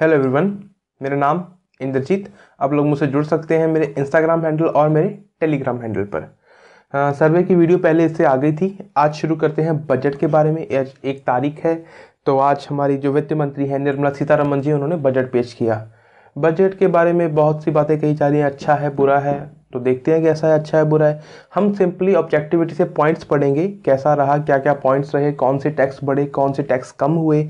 Hello everyone मेरा नाम इंद्रजीत आप लोग मुझसे जुड़ सकते हैं मेरे इंस्टाग्राम हैंडल और मेरे टेलीग्राम हैंडल पर आ, हाँ, सर्वे की वीडियो पहले इससे आ गई थी आज शुरू करते हैं बजट के बारे में आज एक तारीख है तो आज हमारी जो वित्त मंत्री हैं निर्मला सीतारमन जी उन्होंने बजट पेश किया बजट के बारे में बहुत सी बातें कही जा रही हैं अच्छा है बुरा है तो देखते हैं कैसा है अच्छा है बुरा है हम सिंपली ऑब्जेक्टिविटी से पॉइंट्स पढ़ेंगे कैसा रहा क्या क्या पॉइंट्स रहे कौन से टैक्स बढ़े कौन से टैक्स कम हुए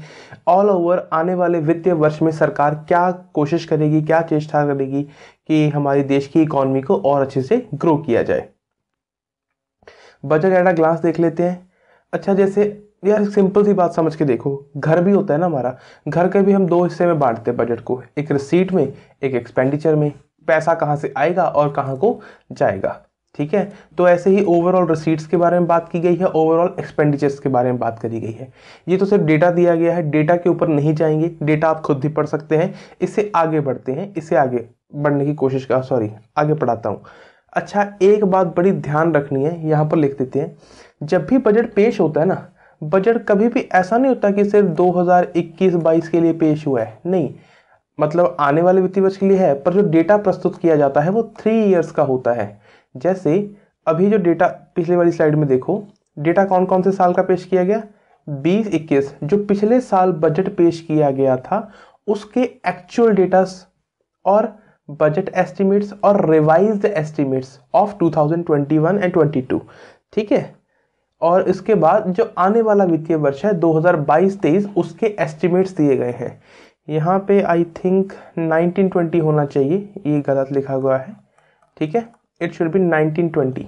ऑल ओवर आने वाले वित्तीय वर्ष में सरकार क्या कोशिश करेगी क्या चेष्टा करेगी कि हमारे देश की इकोनॉमी को और अच्छे से ग्रो किया जाए बजट एट ग्लास देख लेते हैं अच्छा जैसे यार सिंपल सी बात समझ के देखो घर भी होता है ना हमारा घर के भी हम दो हिस्से में बांटते हैं बजट को एक रिसीट में एक एक्सपेंडिचर में पैसा कहाँ से आएगा और कहाँ को जाएगा ठीक है तो ऐसे ही ओवरऑल रिसीट्स के बारे में बात की गई है ओवरऑल एक्सपेंडिचर्स के बारे में बात करी गई है ये तो सिर्फ डेटा दिया गया है डेटा के ऊपर नहीं जाएंगे डेटा आप खुद ही पढ़ सकते हैं इससे आगे बढ़ते हैं इसे आगे बढ़ने की कोशिश कर सॉरी आगे पढ़ाता हूँ अच्छा एक बात बड़ी ध्यान रखनी है यहाँ पर लिख देते हैं जब भी बजट पेश होता है ना बजट कभी भी ऐसा नहीं होता कि सिर्फ दो हज़ार के लिए पेश हुआ है नहीं मतलब आने वाले वित्तीय वर्ष के लिए है पर जो डेटा प्रस्तुत किया जाता है वो थ्री ईयर्स का होता है जैसे अभी जो डेटा पिछले वाली स्लाइड में देखो डेटा कौन कौन से साल का पेश किया गया बीस इक्कीस जो पिछले साल बजट पेश किया गया था उसके एक्चुअल डेटास और बजट एस्टिमेट्स और रिवाइज एस्टिमेट्स ऑफ 2021 एंड 22 ठीक है और इसके बाद जो आने वाला वित्तीय वर्ष है 2022-23 उसके एस्टिमेट्स दिए गए हैं यहाँ पे आई थिंक 1920 होना चाहिए ये गलत लिखा हुआ है ठीक है इट शुड बी 1920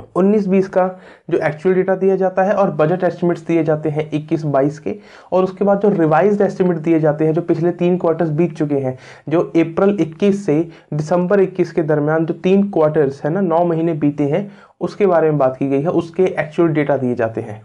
1920 का जो एक्चुअल डेटा दिया जाता है और बजट एस्टिमेट्स दिए जाते हैं 21 22 के और उसके बाद जो रिवाइज एस्टिमेट दिए जाते हैं जो पिछले तीन क्वार्टर्स बीत चुके हैं जो अप्रैल 21 से दिसंबर 21 के दरमियान जो तीन क्वार्टर्स है ना नौ महीने बीते हैं उसके बारे में बात की गई है उसके एक्चुअल डेटा दिए जाते हैं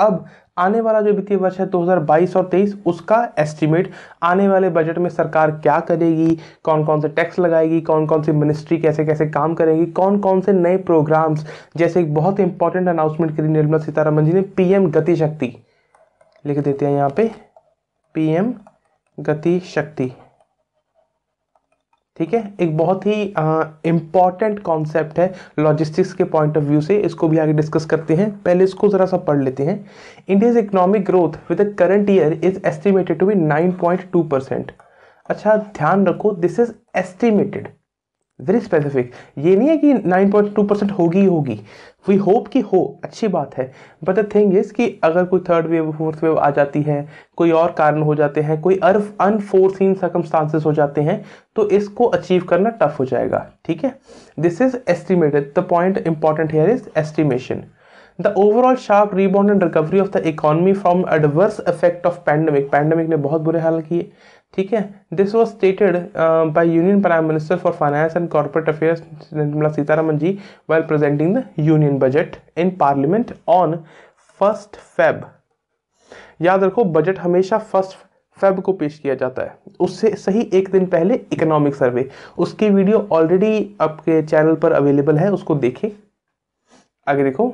अब आने वाला जो वित्तीय वर्ष है 2022 और 23 उसका एस्टिमेट आने वाले बजट में सरकार क्या करेगी कौन कौन से टैक्स लगाएगी कौन कौन सी मिनिस्ट्री कैसे कैसे काम करेगी कौन कौन से नए प्रोग्राम्स जैसे एक बहुत इंपॉर्टेंट अनाउंसमेंट करी निर्मला सीतारामन जी ने पीएम गति शक्ति लिख देते हैं यहाँ पे पीएम गति शक्ति ठीक है एक बहुत ही इंपॉर्टेंट कॉन्सेप्ट है लॉजिस्टिक्स के पॉइंट ऑफ व्यू से इसको भी आगे डिस्कस करते हैं पहले इसको ज़रा सा पढ़ लेते हैं India's economic growth with the current year is estimated to be 9.2 percent अच्छा ध्यान रखो this is estimated very specific ये नहीं है कि 9.2 परसेंट होगी होगी वी होप कि हो अच्छी बात है बट द थिंग इज़ कि अगर कोई थर्ड वेव फोर्थ वेव आ जाती है कोई और कारण हो जाते हैं कोई अर्फ अनफोर्सिन सर्कमस्टांसेस हो जाते हैं तो इसको अचीव करना टफ हो जाएगा ठीक है this is estimated the point important here is estimation the overall sharp rebound and recovery of the economy from adverse effect of pandemic pandemic ने बहुत बुरे हाल किए ठीक है this was stated by union prime minister for finance and corporate affairs Nirmala Sitharaman ji well presenting the union budget in parliament on first Feb याद रखो budget हमेशा फर्स्ट फेब को पेश किया जाता है उससे सही एक दिन पहले इकोनॉमिक सर्वे उसकी वीडियो ऑलरेडी आपके चैनल पर अवेलेबल है उसको देखें आगे देखो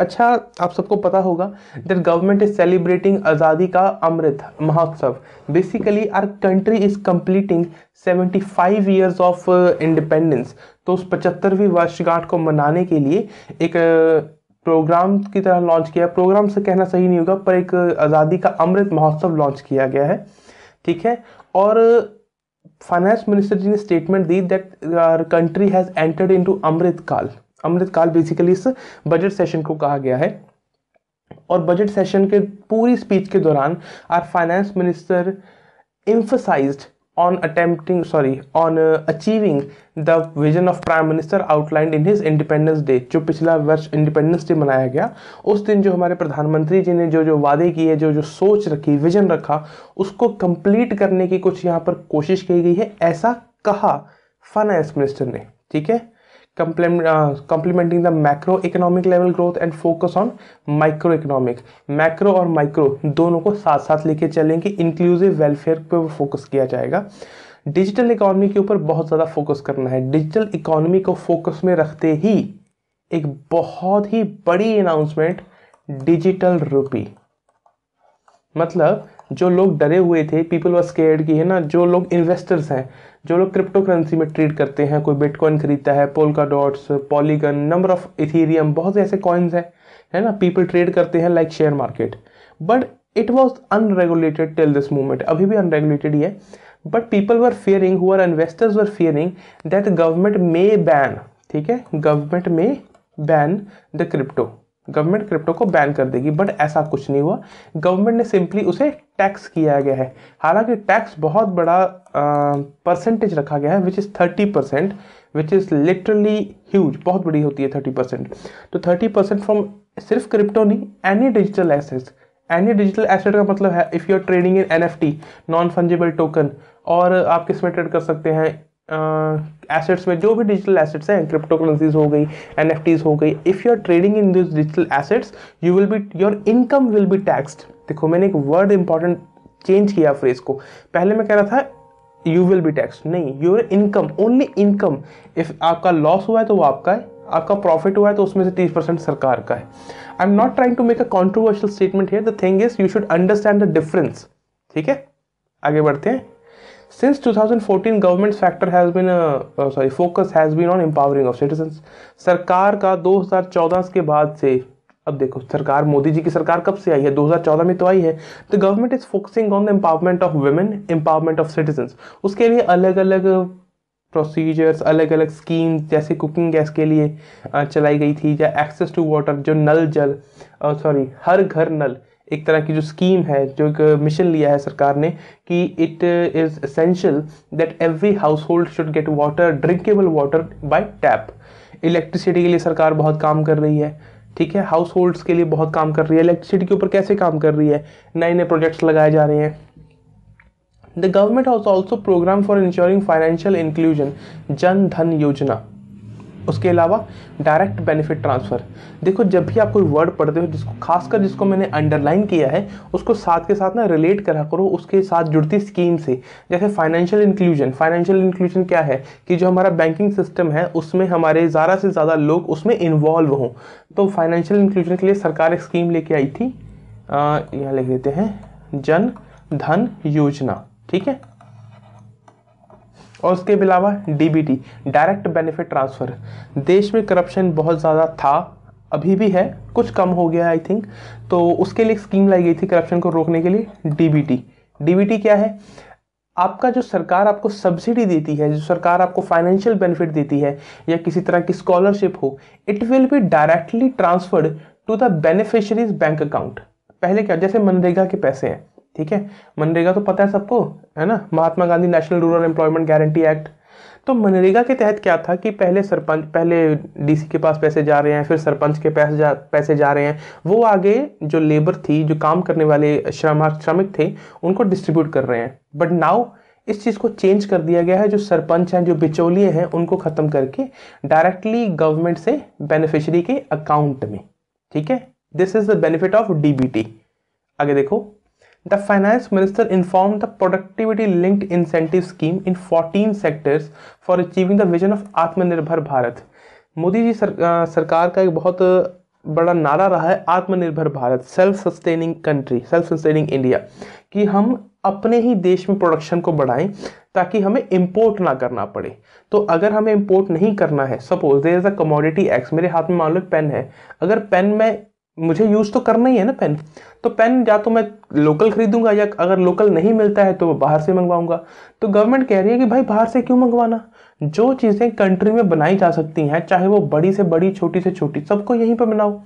अच्छा आप सबको पता होगा दैट गवर्नमेंट इज सेलिब्रेटिंग आज़ादी का अमृत महोत्सव basically our country is completing 75 years of independence तो उस पचहत्तरवीं वर्षगांठ को मनाने के लिए एक प्रोग्राम uh, की तरह लॉन्च किया प्रोग्राम से कहना सही नहीं होगा पर एक uh, आज़ादी का अमृत महोत्सव लॉन्च किया गया है ठीक है और फाइनेंस uh, मिनिस्टर जी ने स्टेटमेंट दी that country has entered into अमृत काल अमृतकाल बेसिकली इस बजट सेशन को कहा गया है और बजट सेशन के पूरी स्पीच के दौरान our finance minister emphasise on attempting sorry on achieving the vision of prime minister outlined in his independence day जो पिछला वर्ष इंडिपेंडेंस डे मनाया गया उस दिन जो हमारे प्रधानमंत्री जी ने जो जो वादे किए जो जो सोच रखी विजन रखा उसको कंप्लीट करने की कुछ यहाँ पर कोशिश की गई है ऐसा कहा फाइनेंस मिनिस्टर ने ठीक है the macro economic level growth and focus on micro economic macro और माइक्रो दोनों को साथ साथ लेके चलेंगे इंक्लूसिव वेलफेयर पे फोकस किया जाएगा डिजिटल इकोनॉमी के ऊपर बहुत ज़्यादा फोकस करना है डिजिटल इकोनॉमी को फोकस में रखते ही एक बहुत ही बड़ी अनाउंसमेंट डिजिटल रूपी मतलब जो लोग डरे हुए थे पीपल वर स्केर्ड की है ना जो लोग इन्वेस्टर्स हैं जो लोग क्रिप्टो करेंसी में ट्रेड करते हैं कोई बिटकॉइन खरीदता है Polka dots Polygon number of Ethereum बहुत से ऐसे कॉइन्स हैं है ना पीपल ट्रेड करते हैं like share market but it was unregulated till this movement अभी भी अनरेगुलेटेड ही है बट पीपल वर फेयरिंग हुआ investors were fearing that government may ban ठीक है government may ban the crypto government crypto को बैन कर देगी बट ऐसा कुछ नहीं हुआ गवर्नमेंट ने सिंपली उसे टैक्स किया गया है हालांकि टैक्स बहुत बड़ा परसेंटेज रखा गया है which is thirty percent which is literally huge बहुत बड़ी होती है थर्टी परसेंट तो थर्टी परसेंट फ्रॉम सिर्फ क्रिप्टो नहीं any digital assets any digital asset का मतलब है if you are trading in N F T non fungible token और आप किस में ट्रेड कर सकते हैं एसेट्स में जो भी डिजिटल एसेट्स हैं क्रिप्टो करेंसीज हो गई एन हो गई if you are trading in this digital assets you will be your income will be taxed देखो मैंने एक वर्ड इंपॉर्टेंट चेंज किया फ्रेज को पहले मैं कह रहा था यू विल बी टैक्स नहीं your income only income if आपका लॉस हुआ है तो वो आपका है आपका प्रॉफिट हुआ है तो उसमें से तीस परसेंट सरकार का है I am not trying to make a controversial statement है the thing is you should understand the difference ठीक है आगे बढ़ते हैं Since 2014, government's factor has been a uh, uh, sorry focus has been on empowering of citizens. sarkar ka 2014 के बाद से अब देखो सरकार मोदी जी की सरकार कब से आई है 2014 में तो आई है the government is focusing on the empowerment of women empowerment of citizens उसके लिए अलग अलग प्रोसीजर्स अलग अलग स्कीम्स जैसे कुकिंग गैस के लिए चलाई गई थी या एक्सेस टू वाटर जो नल जल सॉरी हर घर नल एक तरह की जो स्कीम है जो एक मिशन लिया है सरकार ने कि it is essential that every household should get water drinkable water by tap electricity के लिए सरकार बहुत काम कर रही है ठीक है हाउस होल्ड्स के लिए बहुत काम कर रही है इलेक्ट्रिसिटी के ऊपर कैसे काम कर रही है नए नए प्रोजेक्ट्स लगाए जा रहे हैं the government house also programme for ensuring financial inclusion Jan Dhan योजना उसके अलावा डायरेक्ट बेनिफिट ट्रांसफ़र देखो जब भी आप कोई वर्ड पढ़ते हो जिसको खासकर जिसको मैंने अंडरलाइन किया है उसको साथ के साथ ना रिलेट करा करो उसके साथ जुड़ती स्कीम से जैसे फाइनेंशियल इंक्लूजन फाइनेंशियल इंक्लूजन क्या है कि जो हमारा बैंकिंग सिस्टम है उसमें हमारे ज़्यादा से ज़्यादा लोग उसमें इन्वॉल्व हों तो फाइनेंशियल इंक्लूजन के लिए सरकार एक स्कीम लेके आई थी यहाँ लिख देते हैं जन धन योजना ठीक है और उसके अलावा डीबीटी डायरेक्ट बेनिफिट ट्रांसफ़र देश में करप्शन बहुत ज़्यादा था अभी भी है कुछ कम हो गया आई थिंक तो उसके लिए स्कीम लाई गई थी करप्शन को रोकने के लिए डीबीटी डीबीटी क्या है आपका जो सरकार आपको सब्सिडी देती है जो सरकार आपको फाइनेंशियल बेनिफिट देती है या किसी तरह की स्कॉलरशिप हो it will be directly transferred to the beneficiaries bank account पहले क्या जैसे मनरेगा के पैसे हैं ठीक है मनरेगा तो पता है सबको है ना Mahatma Gandhi national rural employment guarantee act तो मनरेगा के तहत क्या था कि पहले सरपंच पहले डीसी के पास पैसे जा रहे हैं फिर सरपंच के पैसे जा पैसे जा रहे हैं वो आगे जो लेबर थी जो काम करने वाले श्रम श्रमिक थे उनको डिस्ट्रीब्यूट कर रहे हैं बट नाउ इस चीज़ को चेंज कर दिया गया है जो सरपंच हैं जो बिचौलिए हैं उनको ख़त्म करके डायरेक्टली गवर्नमेंट से बेनिफिशरी के अकाउंट में ठीक है this is the benefit of D आगे देखो the finance minister inform the productivity linked incentive scheme in 14 sectors for achieving the vision of Atmanirbhar Bharat Modi ji sir, आ, सरकार का एक बहुत बड़ा नारा रहा है Atmanirbhar Bharat self sustaining country self sustaining India कि हम अपने ही देश में प्रोडक्शन को बढ़ाएं ताकि हमें इम्पोर्ट ना करना पड़े तो अगर हमें इम्पोर्ट नहीं करना है suppose there is a commodity X मेरे हाथ में मान लो पेन है अगर पेन में मुझे यूज़ तो करना ही है ना पेन तो पेन या तो मैं लोकल ख़रीदूंगा या अगर लोकल नहीं मिलता है तो बाहर से मंगवाऊंगा तो गवर्नमेंट कह रही है कि भाई बाहर से क्यों मंगवाना जो चीज़ें कंट्री में बनाई जा सकती हैं चाहे वो बड़ी से बड़ी छोटी से छोटी सबको यहीं पर बनाओ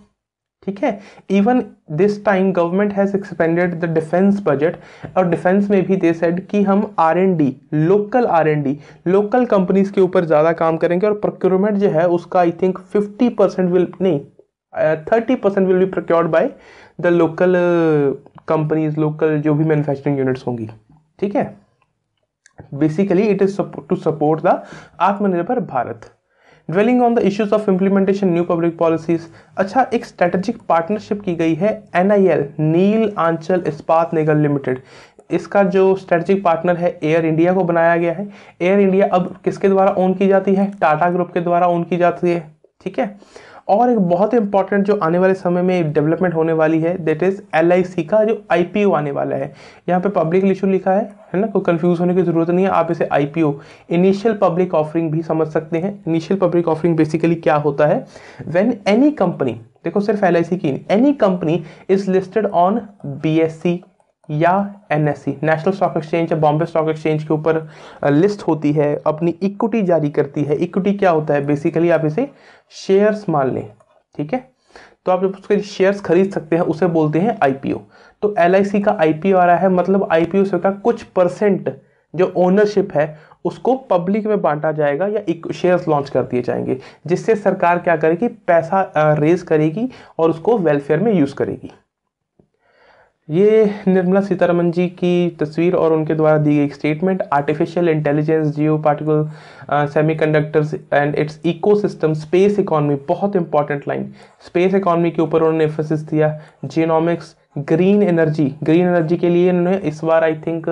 ठीक है even this time government has expanded the defence budget और डिफेंस में भी दे सेड कि हम R and D local R and D local companies के ऊपर ज़्यादा काम करेंगे और प्रोक्योरमेंट जो है उसका I think fifty percent will नहीं thirty percent will be procured by the local companies local जो भी मैन्युफैक्चरिंग यूनिट्स होंगी ठीक है basically it is to support the Atmanirbhar Bharat dwelling on the issues of implementation new public policies अच्छा एक strategic partnership की गई है एन आई एल नील आंचल इस्पात निगम लिमिटेड इसका जो स्ट्रेटेजिक पार्टनर है एयर इंडिया को बनाया गया है एयर इंडिया अब किसके द्वारा ओन की जाती है टाटा ग्रुप के द्वारा ओन की जाती है ठीक है और एक बहुत इंपॉर्टेंट जो आने वाले समय में डेवलपमेंट होने वाली है दैट इज़ एल का जो आई आने वाला है यहाँ पे पब्लिक इशू लिखा है है ना कोई कंफ्यूज होने की ज़रूरत नहीं है आप इसे आई इनिशियल पब्लिक ऑफरिंग भी समझ सकते हैं इनिशियल पब्लिक ऑफरिंग बेसिकली क्या होता है वेन एनी कंपनी देखो सिर्फ एल की any company is listed on B S C या एनएससी नेशनल स्टॉक एक्सचेंज या बॉम्बे स्टॉक एक्सचेंज के ऊपर लिस्ट होती है अपनी इक्विटी जारी करती है इक्विटी क्या होता है बेसिकली आप इसे शेयर्स मान लें ठीक है तो आप उसके शेयर्स खरीद सकते हैं उसे बोलते हैं आईपीओ तो एल का आई आ रहा है मतलब आई से का कुछ परसेंट जो ओनरशिप है उसको पब्लिक में बांटा जाएगा या शेयर्स लॉन्च कर दिए जाएंगे जिससे सरकार क्या करेगी पैसा रेज करेगी और उसको वेलफेयर में यूज़ करेगी ये निर्मला सीतारमन जी की तस्वीर और उनके द्वारा दी गई statement artificial intelligence geo particle semiconductors and its ecosystem space economy बहुत इंपॉर्टेंट लाइन स्पेस इकोनॉमी के ऊपर उन्होंने इन्फोसिस दिया genomics green energy green energy के लिए उन्होंने इस बार आई थिंक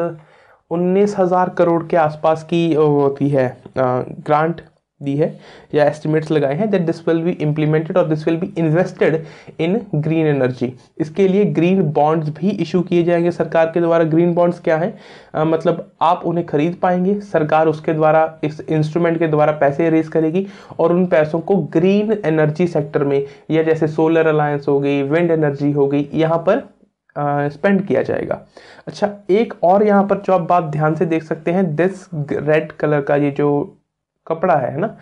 उन्नीस हज़ार करोड़ के आसपास की होती है ग्रांट uh, दी है या एस्टिमेट्स लगाए हैं that this will be implemented और this will be invested in green energy इसके लिए ग्रीन बॉन्ड्स भी इशू किए जाएंगे सरकार के द्वारा ग्रीन बॉन्ड्स क्या है आ, मतलब आप उन्हें खरीद पाएंगे सरकार उसके द्वारा इस इंस्ट्रूमेंट के द्वारा पैसे रेज करेगी और उन पैसों को ग्रीन एनर्जी सेक्टर में या जैसे सोलर अलायंस हो गई विंड एनर्जी हो गई यहाँ पर स्पेंड uh, किया जाएगा अच्छा एक और यहाँ पर जो आप बात ध्यान से देख सकते हैं दिस रेड कलर का ये जो कपड़ा है ना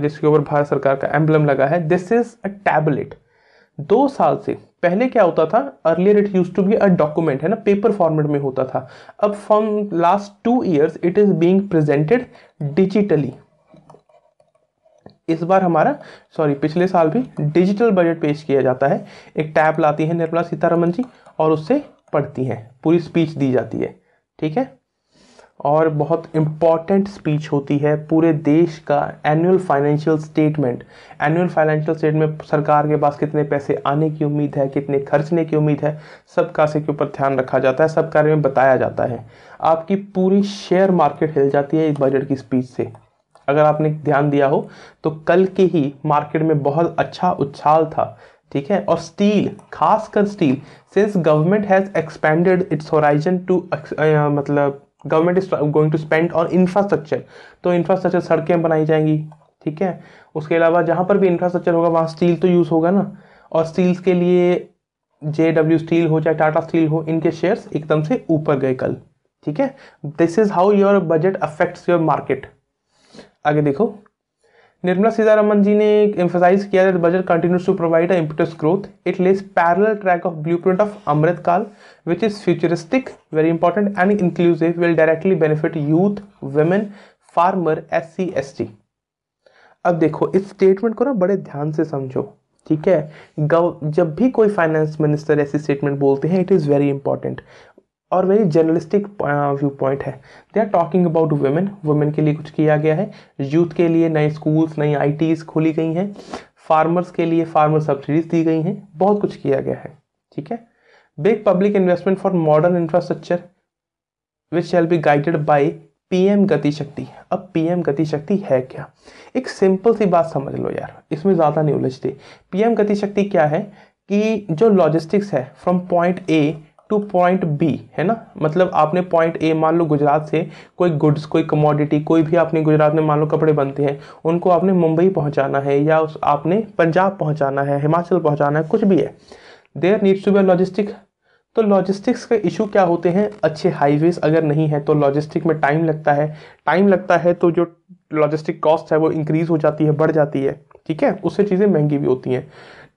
जिसके ऊपर भारत सरकार का एम्बलम लगा है दिस इज अ टैबलेट दो साल से पहले क्या होता था earlier it use to be a document है ना पेपर फॉर्मेट में होता था अब from last two years it is being presented digitally इस बार हमारा सॉरी पिछले साल भी डिजिटल बजट पेश किया जाता है एक टैब लाती है निर्मला सीतारमन जी और उससे पढ़ती हैं पूरी स्पीच दी जाती है ठीक है और बहुत इम्पॉर्टेंट स्पीच होती है पूरे देश का annual financial statement annual financial statement सरकार के पास कितने पैसे आने की उम्मीद है कितने खर्चने की उम्मीद है सब कासे के ऊपर ध्यान रखा जाता है सब कार्य में बताया जाता है आपकी पूरी शेयर मार्केट हिल जाती है इस बजट की स्पीच से अगर आपने ध्यान दिया हो तो कल के ही मार्केट में बहुत अच्छा उछाल था ठीक है और स्टील खासकर steel since government has expanded its horizon to मतलब government is going to spend on infrastructure तो इंफ्रास्ट्रक्चर सड़कें बनाई जाएंगी ठीक है उसके अलावा जहाँ पर भी इंफ्रास्ट्रक्चर होगा वहाँ स्टील तो यूज़ होगा ना और स्टील्स के लिए जे डब्ल्यू स्टील हो चाहे टाटा स्टील हो इनके शेयर्स एकदम से ऊपर गए कल ठीक है this is how your budget affects your market आगे देखो निर्मला सीतारमन जी ने एम्फोसाइज किया that budget continues to provide impetus growth it lays parallel track of blueprint of अमृत काल which is futuristic very important and inclusive will directly benefit youth women farmer S C अब देखो इस statement को ना बड़े ध्यान से समझो ठीक है जब भी कोई फाइनेंस मिनिस्टर ऐसी स्टेटमेंट बोलते हैं इट इज़ वेरी इंपॉर्टेंट और वेरी जर्नलिस्टिक व्यू पॉइंट है they are talking about women women के लिए कुछ किया गया है यूथ के लिए नए स्कूल्स नई आई खोली गई हैं फार्मर्स के लिए फार्मर सब्सिडीज दी गई हैं बहुत कुछ किया गया है ठीक है big public investment for modern infrastructure which shall be guided by PM M Gatishakti अब पीएम एम गतिशक्ति है क्या एक सिंपल सी बात समझ लो यार इसमें ज़्यादा नहीं उलझते पीएम एम गतिशक्ति क्या है कि जो लॉजिस्टिक्स है from point A to point B है ना मतलब आपने पॉइंट ए मान लो गुजरात से कोई गुड्स कोई कमोडिटी कोई भी आपने गुजरात में मान लो कपड़े बनते हैं उनको आपने मुंबई पहुंचाना है या उस आपने पंजाब पहुंचाना है हिमाचल पहुंचाना है कुछ भी है there needs to be logistic तो लॉजिस्टिक्स के इशू क्या होते हैं अच्छे हाईवेज अगर नहीं है तो लॉजिस्टिक में टाइम लगता है टाइम लगता है तो जो लॉजिस्टिक कॉस्ट है वो इंक्रीज़ हो जाती है बढ़ जाती है ठीक है उससे चीज़ें महंगी भी होती हैं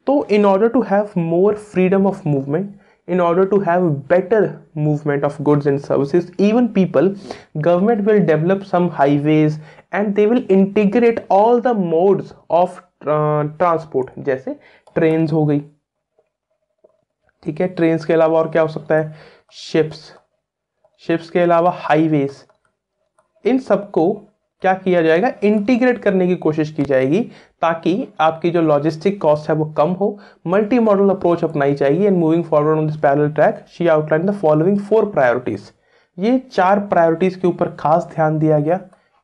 तो in order to have more freedom of movement in order to have better movement of goods and services even people government will develop some highways and they will integrate all the modes of transport uh, जैसे train हो गई ठीक है train के अलावा और क्या हो सकता है ships शिप्स के अलावा हाईवेज इन सबको क्या किया जाएगा इंटीग्रेट करने की कोशिश की जाएगी ताकि आपकी जो लॉजिस्टिक कॉस्ट है वो कम हो मल्टी मॉडल अप्रोच अपनाई जाएगी and moving forward on this parallel track she outline the following four priorities ये चार प्रायोरिटीज़ के ऊपर खास ध्यान दिया गया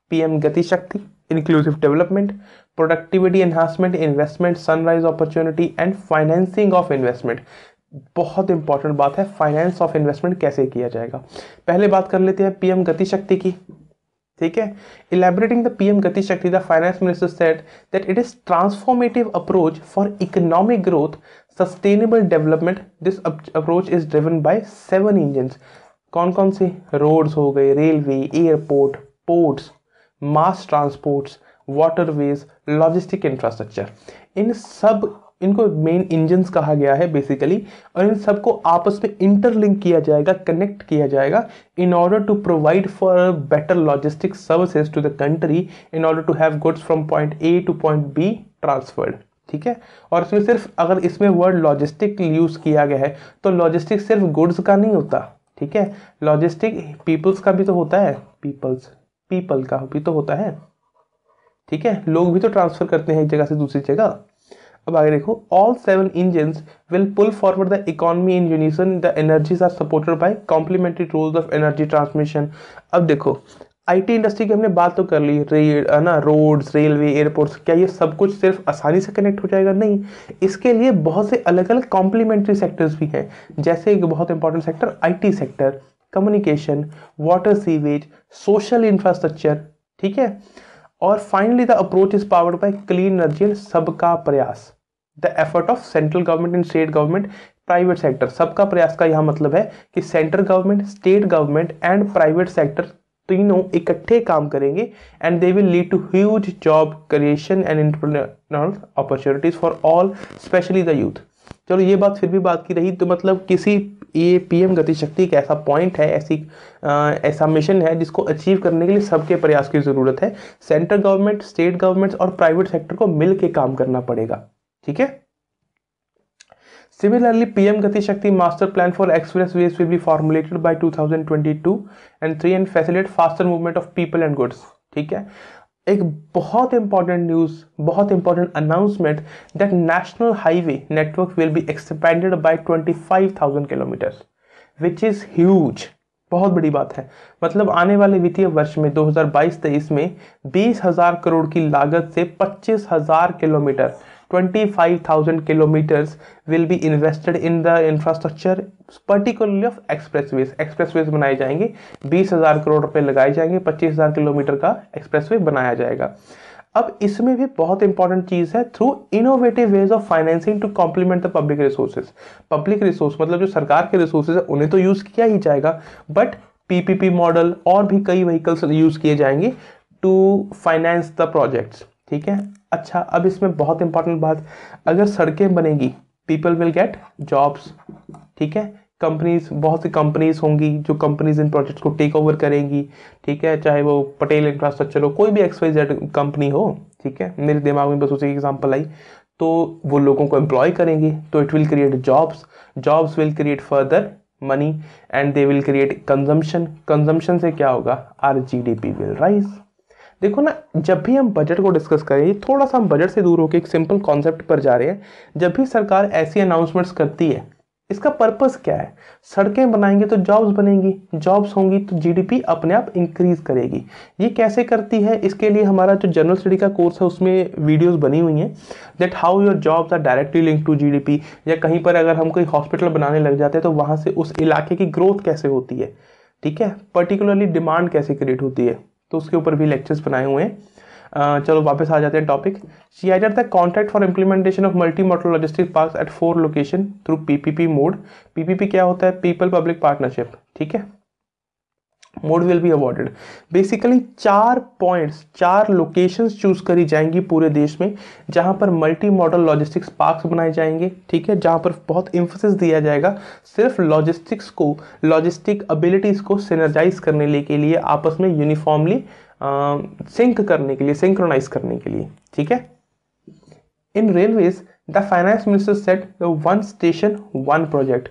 PM Gatishakti inclusive development productivity enhancement investment sunrise opportunity and financing of investment बहुत इंपॉर्टेंट बात है फाइनेंस ऑफ इन्वेस्टमेंट कैसे किया जाएगा पहले बात कर लेते हैं पीएम गतिशक्ति की ठीक है इलेबरेटिंग the PM Gati Shakti the finance minister said that it is transformative approach for economic growth sustainable development this approach is driven by seven engines कौन कौन से रोड्स हो गए railway airport ports mass transports waterways logistic infrastructure इन सब इनको main engine कहा गया है बेसिकली और इन सबको आपस में इंटरलिंक किया जाएगा कनेक्ट किया जाएगा in order to provide for better logistic services to the country in order to have goods from point A to point B transferred ठीक है और इसमें सिर्फ अगर इसमें वर्ड लॉजिस्टिक यूज़ किया गया है तो लॉजिस्टिक सिर्फ गुड्स का नहीं होता ठीक है लॉजिस्टिक पीपल्स का भी तो होता है पीपल्स पीपल का भी तो होता है ठीक है लोग भी तो ट्रांसफ़र करते हैं एक जगह से दूसरी जगह अब आगे देखो all seven engine will pull forward the economy in unison the energies are supported by complementary roles of energy transmission अब देखो आईटी इंडस्ट्री की हमने बात तो कर ली रेल ना रोड्स रेलवे एयरपोर्ट्स क्या ये सब कुछ सिर्फ आसानी से कनेक्ट हो जाएगा नहीं इसके लिए बहुत से अलग अलग कॉम्प्लीमेंट्री सेक्टर्स भी हैं जैसे एक बहुत important sector IT sector communication water sewage social infrastructure ठीक है और finally the approach is powered by clean energy and सबका प्रयास the effort of central government and state government private sector सबका प्रयास का यह मतलब है कि central government state government and private sector तीनों इकट्ठे काम करेंगे and they will lead to huge job creation and entrepreneurial opportunities for all specially the youth चलो ये बात फिर भी बात की रही तो मतलब किसी ये पीएम गति शक्ति का ऐसा पॉइंट है ऐसी आ, ऐसा मिशन है जिसको अचीव करने के लिए सबके प्रयास की ज़रूरत है सेंट्रल गवर्नमेंट स्टेट गवर्नमेंट्स और प्राइवेट सेक्टर को मिल के काम करना पड़ेगा ठीक है Similarly, PM Gati Shakti Master Plan for Expressways will be formulated by 2022 and 3 and facilitate faster movement of people and goods. ठीक है एक बहुत इंपॉर्टेंट न्यूज़ बहुत important announcement that national highway network will be expanded by 25,000 kilometre which is huge बहुत बड़ी बात है मतलब आने वाले वित्तीय वर्ष में 2022-23 में बीस हजार करोड़ की लागत से पच्चीस हजार kilometre 25,000 kilometers will be invested in the infrastructure particularly of expressways expressways बनाए जाएंगे 20,000 करोड़ रुपए लगाए जाएंगे 25,000 किलोमीटर का एक्सप्रेसवे बनाया जाएगा अब इसमें भी बहुत इंपॉर्टेंट चीज़ है through innovative ways of financing to complement the public resources public resource मतलब जो सरकार के रिसोर्सेज है उन्हें तो यूज़ किया ही जाएगा बट पीपीपी मॉडल और भी कई व्हीकल्स यूज़ किए जाएंगे टू फाइनेंस द प्रोजेक्ट्स ठीक है अच्छा अब इसमें बहुत इंपॉर्टेंट बात अगर सड़कें बनेगी पीपल विल गेट जॉब्स ठीक है कंपनीज बहुत सी कंपनीज होंगी जो कंपनीज इन प्रोजेक्ट्स को टेक ओवर करेंगी ठीक है चाहे वो पटेल इंफ्रास्ट्रक्चर हो कोई भी एक्स वाई जेड कंपनी हो ठीक है मेरे दिमाग में बस उसी एग्जाम्पल आई तो वो लोगों को एम्प्लॉय करेंगी तो it will create jobs jobs will create further money and they will create consumption consumption से क्या होगा our G D P will rise देखो ना जब भी हम बजट को डिस्कस करें थोड़ा सा हम बजट से दूर होकर एक सिंपल कॉन्सेप्ट पर जा रहे हैं जब भी सरकार ऐसी अनाउंसमेंट्स करती है इसका पर्पस क्या है सड़कें बनाएंगे तो जॉब्स बनेंगी जॉब्स होंगी तो जीडीपी अपने आप इंक्रीज करेगी ये कैसे करती है इसके लिए हमारा जो जनरल स्टडी का कोर्स है उसमें वीडियोस बनी हुई हैं that how your jobs are directly link to GDP या कहीं पर अगर हम कोई हॉस्पिटल बनाने लग जाते हैं तो वहाँ से उस इलाके की ग्रोथ कैसे होती है ठीक है पर्टिकुलरली डिमांड कैसे क्रिएट होती है तो उसके ऊपर भी लेक्चर्स बनाए हुए हैं चलो वापस आ जाते हैं topic C I the contract for implementation of multi model logistic park at four location through PPP mode PPP क्या होता है पीपल पब्लिक पार्टनरशिप ठीक है mode will be awarded basically चार पॉइंट्स चार लोकेशंस चूज करी जाएंगी पूरे देश में जहां पर मल्टी मॉडल लॉजिस्टिक्स पार्क्स बनाए जाएंगे ठीक है जहां पर बहुत इंफोसिस दिया जाएगा सिर्फ लॉजिस्टिक्स को लॉजिस्टिक एबिलिटीज़ को सिनर्जाइज करने के लिए आपस में यूनिफॉर्मली सिंक uh, करने के लिए सिंक्रोनाइज करने के लिए ठीक है in railways the finance minister set one station one project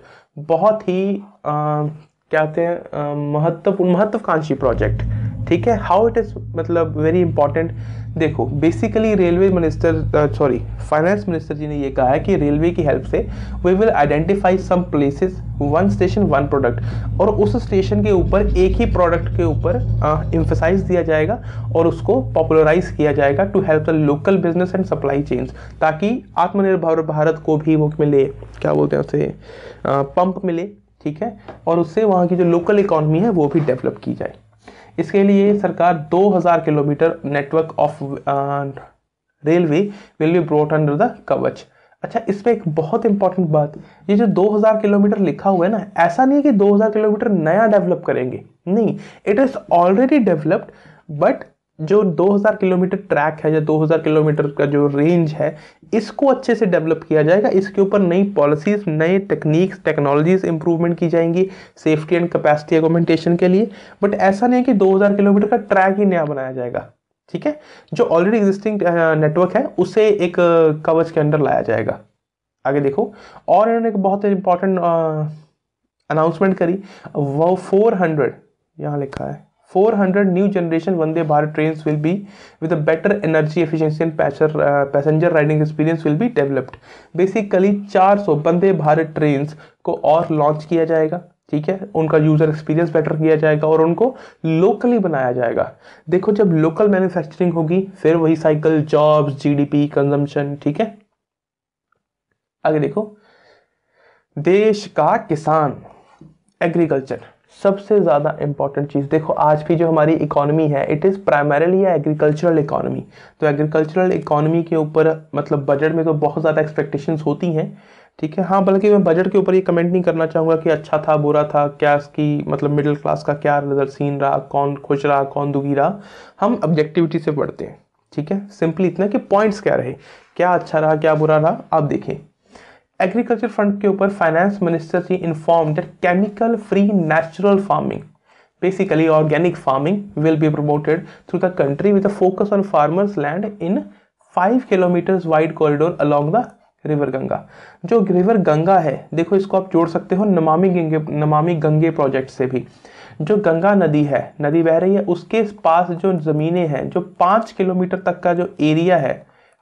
बहुत ही uh, क्या कहते हैं महत्वपूर्ण महत्वाकांक्षी प्रोजेक्ट ठीक है हाउ इट इज़ मतलब वेरी इंपॉर्टेंट देखो basically railway minister sorry finance minister ji ने ये कहा है कि रेलवे की हेल्प से we will identify some places one station one product और उस स्टेशन के ऊपर एक ही प्रोडक्ट के ऊपर इम्फेसाइज दिया जाएगा और उसको पॉपुलराइज किया जाएगा to help the local business and supply chains ताकि आत्मनिर्भर भारत को भी वो मिले क्या बोलते हैं उसे पंप मिले ठीक है और उससे वहाँ की जो लोकल इकोनॉमी है वो भी डेवलप की जाए इसके लिए सरकार 2000 kilometer network of railway will be brought under the Kavach अच्छा इसमें एक बहुत इंपॉर्टेंट बात ये जो 2000 किलोमीटर लिखा हुआ है ना ऐसा नहीं है कि 2000 किलोमीटर नया डेवलप करेंगे नहीं it is already developed but जो 2000 किलोमीटर ट्रैक है या 2000 किलोमीटर का जो रेंज है इसको अच्छे से डेवलप किया जाएगा इसके ऊपर नई पॉलिसीज नए टेक्निक्स टेक्नोलॉजीज इंप्रूवमेंट की जाएंगी सेफ्टी एंड कैपेसिटी एगोमेंटेशन के लिए बट ऐसा नहीं है कि 2000 किलोमीटर का ट्रैक ही नया बनाया जाएगा ठीक है जो ऑलरेडी एग्जिस्टिंग नेटवर्क है उसे एक कवच के अंडर लाया जाएगा आगे देखो और इन्होंने एक बहुत इंपॉर्टेंट अनाउंसमेंट करी वो फोर हंड्रेड यहाँ लिखा है 400 new generation Vande Bharat trains will be with a better energy efficiency and passenger, uh, passenger riding experience will be developed. Basically 400 Vande Bharat trains को और लॉन्च किया जाएगा ठीक है उनका यूज़र एक्सपीरियंस बेटर किया जाएगा और उनको लोकली बनाया जाएगा देखो जब लोकल मैन्युफैक्चरिंग होगी फिर वही साइकिल जॉब्स जीडीपी कंजम्पशन ठीक है आगे देखो देश का किसान एग्रीकल्चर सबसे ज़्यादा इंपॉर्टेंट चीज़ देखो आज की जो हमारी इकोनॉमी है it is primarily agricultural economy तो एग्रीकल्चरल इकोनॉमी के ऊपर मतलब बजट में तो बहुत ज़्यादा एक्सपेक्टेशंस होती हैं ठीक है हाँ बल्कि मैं बजट के ऊपर ये कमेंट नहीं करना चाहूँगा कि अच्छा था बुरा था क्या इसकी मतलब मिडिल क्लास का क्या नज़र सीन रहा कौन खुश रहा कौन दुखी रहा हम ऑब्जेक्टिविटी से पढ़ते हैं ठीक है सिंपली इतना कि पॉइंट्स क्या रहे क्या अच्छा रहा क्या बुरा रहा आप देखें एग्रीकल्चर फंड के ऊपर finance minister ji inform that chemical free natural farming basically organic farming will be promoted through the country with a focus on farmers land in 5 kilometers wide corridor along river Ganga जो river Ganga है देखो इसको आप जोड़ सकते हो नमामि गंगे नमामि गंगे प्रोजेक्ट से भी जो गंगा नदी है नदी बह रही है उसके पास जो ज़मीनें हैं जो पाँच किलोमीटर तक का जो एरिया है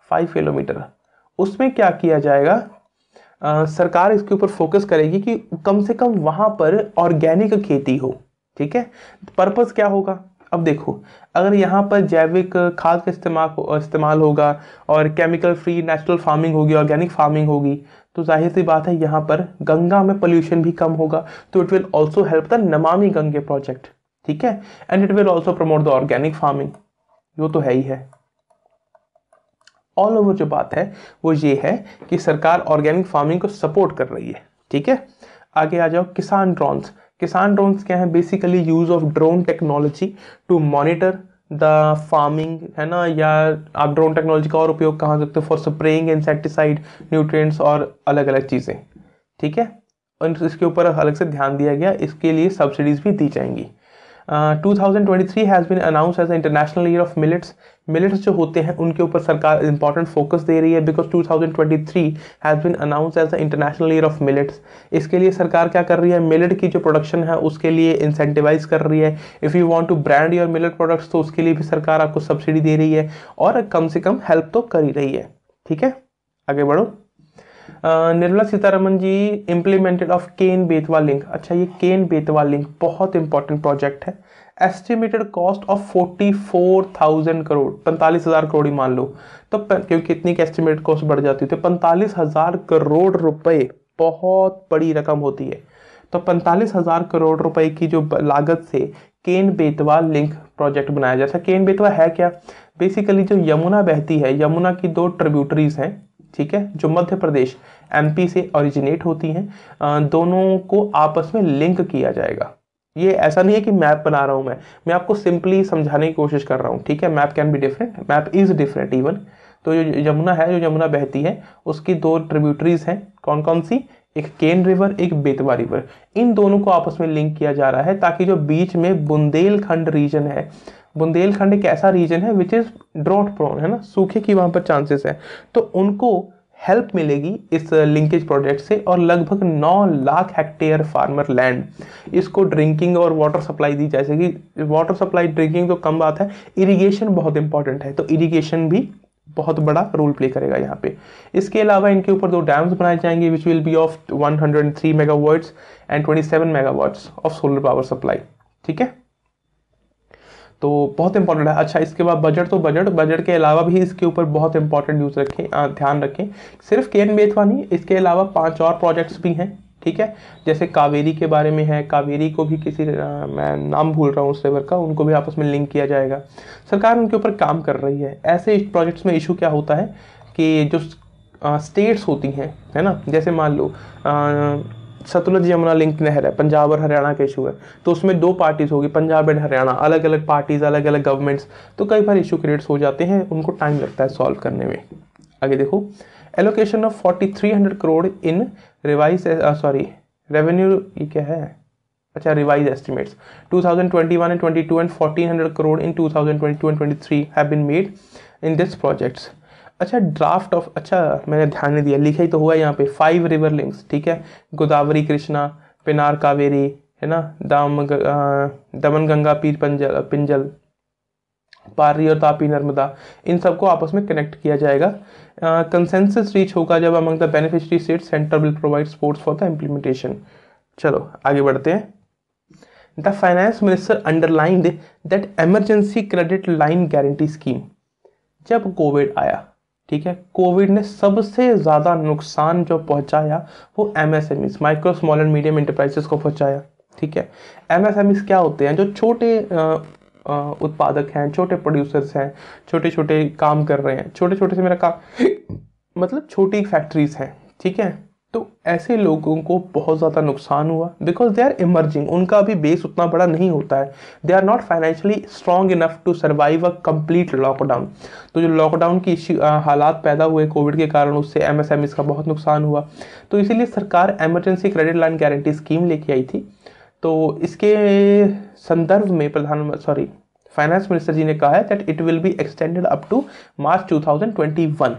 फाइव किलोमीटर उसमें क्या किया जाएगा सरकार इसके ऊपर फोकस करेगी कि कम से कम वहाँ पर ऑर्गेनिक खेती हो ठीक है पर्पज़ क्या होगा अब देखो अगर यहाँ पर जैविक खाद का इस्तेमाल हो, इस्तेमाल होगा और केमिकल फ्री नेचुरल फार्मिंग होगी ऑर्गेनिक फार्मिंग होगी तो जाहिर सी बात है यहाँ पर गंगा में पोल्यूशन भी कम होगा तो it will also help the Namami Gange project ठीक है and it will also promote the organic farming यो तो है ही है ऑल ओवर जो बात है वो ये है कि सरकार ऑर्गेनिक फार्मिंग को सपोर्ट कर रही है ठीक है आगे आ जाओ किसान ड्रोन्स किसान ड्रोन्स क्या है basically use of drone technology to monitor the farming है ना या आप ड्रोन टेक्नोलॉजी का और उपयोग कहाँ सकते हो फॉर स्प्रेइंग इंसेक्टिसाइड न्यूट्रिएंट्स और अलग अलग चीज़ें ठीक है और इसके ऊपर अलग से ध्यान दिया गया इसके लिए सब्सिडीज़ भी दी जाएंगी 2023 has been announce as international year of millets millets जो होते हैं उनके ऊपर सरकार इंपॉर्टेंट फोकस दे रही है because 2023 has been announce as the international year of millets इसके लिए सरकार क्या कर रही है मिलिट की जो प्रोडक्शन है उसके लिए इंसेंटिवाइज कर रही है if you want to brand your millet products तो उसके लिए भी सरकार आपको सब्सिडी दे रही है और कम से कम हेल्प तो कर ही रही है ठीक है आगे बढ़ो Nirmala Sitharaman ji implemented of Ken Betwa link अच्छा ये केन बेतवा लिंक बहुत इंपॉर्टेंट प्रोजेक्ट है estimated cost of forty four thousand crore पैंतालीस हज़ार करोड़ ही मान लो तो क्योंकि इतनी की एस्टिमेटेड कॉस्ट बढ़ जाती है तो पैंतालीस हज़ार करोड़ रुपए बहुत बड़ी रकम होती है तो पैंतालीस हज़ार करोड़ रुपए की जो लागत से केन बेतवा लिंक प्रोजेक्ट बनाया है केन बेतवा है क्या बेसिकली जो यमुना बहती है यमुना की दो ट्रिब्यूटरीज हैं ठीक है जो मध्य प्रदेश एमपी से ओरिजिनेट होती हैं दोनों को आपस में लिंक किया जाएगा ये ऐसा नहीं है कि मैप बना रहा हूं मैं मैं आपको सिंपली समझाने की कोशिश कर रहा हूं ठीक है map can be different map is different even तो जो यमुना है जो यमुना बहती है उसकी दो ट्रिब्यूटरीज हैं कौन कौन सी एक केन रिवर एक बेतवा रिवर इन दोनों को आपस में लिंक किया जा रहा है ताकि जो बीच में बुंदेलखंड रीजन है बुंदेलखंड एक ऐसा रीजन है विच इज़ ड्रॉट प्रोन है ना सूखे की वहां पर चांसेस है तो उनको हेल्प मिलेगी इस लिंकेज प्रोजेक्ट से और लगभग 9 लाख हेक्टेयर फार्मर लैंड इसको ड्रिंकिंग और वाटर सप्लाई दी जा कि वाटर सप्लाई ड्रिंकिंग तो कम बात है इरिगेशन बहुत इंपॉर्टेंट है तो इरिगेशन भी बहुत बड़ा रोल प्ले करेगा यहाँ पे इसके अलावा इनके ऊपर दो डैम्स बनाए जाएंगे which will be of 103 megawatts and 27 megawatts of solar power supply ठीक है तो बहुत इंपॉर्टेंट है अच्छा इसके बाद बजट तो बजट बजट के अलावा भी इसके ऊपर बहुत इंपॉर्टेंट न्यूज़ रखें ध्यान रखें सिर्फ के एन बेथवानी इसके अलावा पांच और प्रोजेक्ट्स भी हैं ठीक है जैसे कावेरी के बारे में है कावेरी को भी किसी आ, मैं नाम भूल रहा हूँ उस लेवर का उनको भी आपस में लिंक किया जाएगा सरकार उनके ऊपर काम कर रही है ऐसे प्रोजेक्ट्स में इशू क्या होता है कि जो स्टेट्स होती हैं है ना जैसे मान लो सतलुज यमुना लिंक नहर है पंजाब और हरियाणा का इशू है तो उसमें दो पार्टीज़ होगी पंजाब एंड हरियाणा अलग अलग पार्टीज़ अलग अलग गवर्नमेंट्स तो कई बार इशू क्रिएट्स हो जाते हैं उनको टाइम लगता है सॉल्व करने में आगे देखो allocation of forty three hundred crore in revise sorry revenue ये क्या है अच्छा revise estimates 2021 and twenty two and hundred crore in 2022 and 23 have been made in this projects अच्छा ड्राफ्ट ऑफ अच्छा मैंने ध्यान नहीं दिया लिखा ही तो हुआ यहाँ पे फाइव रिवर लिंक्स ठीक है गोदावरी कृष्णा पिनार कावेरी है ना दाम दमन गंगा पीर पंजल पिंजल पारी और तापी नर्मदा इन सबको आपस में कनेक्ट किया जाएगा कंसेंसस रीच होगा जब among the beneficiary state centre will provide supports for the implementation चलो आगे बढ़ते हैं the finance minister underlined that emergency credit line guarantee scheme जब कोविड आया ठीक है कोविड ने सबसे ज़्यादा नुकसान जो पहुंचाया वो M S M Es micro small and medium enterprises को पहुंचाया ठीक है एम एस एम ईज क्या होते हैं जो छोटे उत्पादक हैं छोटे प्रोड्यूसर्स हैं छोटे छोटे काम कर रहे हैं छोटे छोटे से मेरा काम मतलब छोटी फैक्ट्रीज हैं ठीक है तो ऐसे लोगों को बहुत ज़्यादा नुकसान हुआ बिकॉज दे आर इमर्जिंग उनका अभी बेस उतना बड़ा नहीं होता है they are not financially strong enough to survive a complete lockdown तो जो लॉकडाउन की हालात पैदा हुए कोविड के कारण उससे एम एस एम इसका बहुत नुकसान हुआ तो इसीलिए सरकार emergency credit line guarantee scheme लेके आई थी तो इसके संदर्भ में प्रधानमंत्री सॉरी फाइनेंस मिनिस्टर जी ने कहा है that it will be extended up to March 2021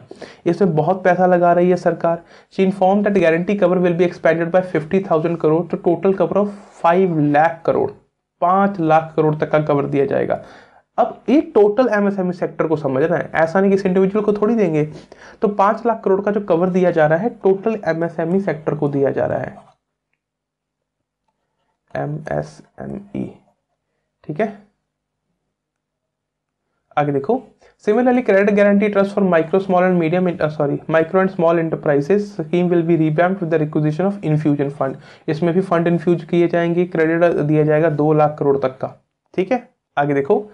इसमें बहुत पैसा लगा रही है सरकार she inform that guarantee cover will be expanded by 50,000 crore तो total cover of 5 lakh crore 5 lakh crore तक का कवर दिया जाएगा अब ये टोटल एमएसएमई सेक्टर को समझना है ऐसा नहीं कि इंडिविजुअल को थोड़ी देंगे तो पाँच लाख करोड़ का जो कवर दिया जा रहा है टोटल एमएसएमई सेक्टर को दिया जा रहा है एमएसएमई e। ठीक है आगे देखो similarly credit guarantee trust for micro small and medium sorry micro and small small scheme will be be with the requisition of infusion fund इसमें भी फंड इन्फ्यूज किए जाएंगे क्रेडिट uh, दिया जाएगा दो लाख करोड़ तक का ठीक है आगे देखो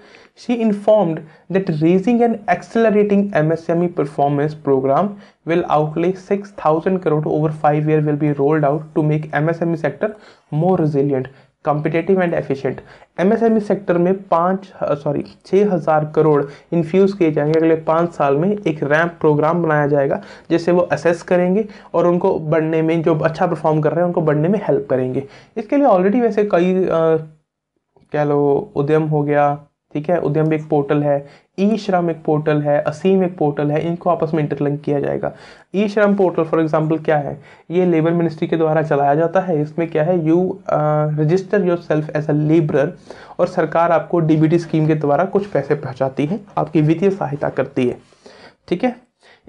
she informed that raising and accelerating MSME performance program will outlay six thousand crore over five year will be rolled out to make MSME sector more resilient competitive and efficient MSME sector में पाँच sorry छः हज़ार crore infuse किए जाएंगे अगले पाँच साल में एक रैंप प्रोग्राम बनाया जाएगा जिससे वो असेस करेंगे और उनको बढ़ने में जो अच्छा परफॉर्म कर रहे हैं उनको बढ़ने में हेल्प करेंगे इसके लिए ऑलरेडी वैसे कई कह लो उद्यम हो गया ठीक है उद्यम एक पोर्टल है ई श्रम एक पोर्टल है असीम एक पोर्टल है इनको आपस में इंटरलिंक किया जाएगा ई श्रम पोर्टल फॉर एग्जांपल क्या है ये लेबर मिनिस्ट्री के द्वारा चलाया जाता है इसमें क्या है you register your self as a labourer और सरकार आपको डीबीटी स्कीम के द्वारा कुछ पैसे पहुँचाती है आपकी वित्तीय सहायता करती है ठीक है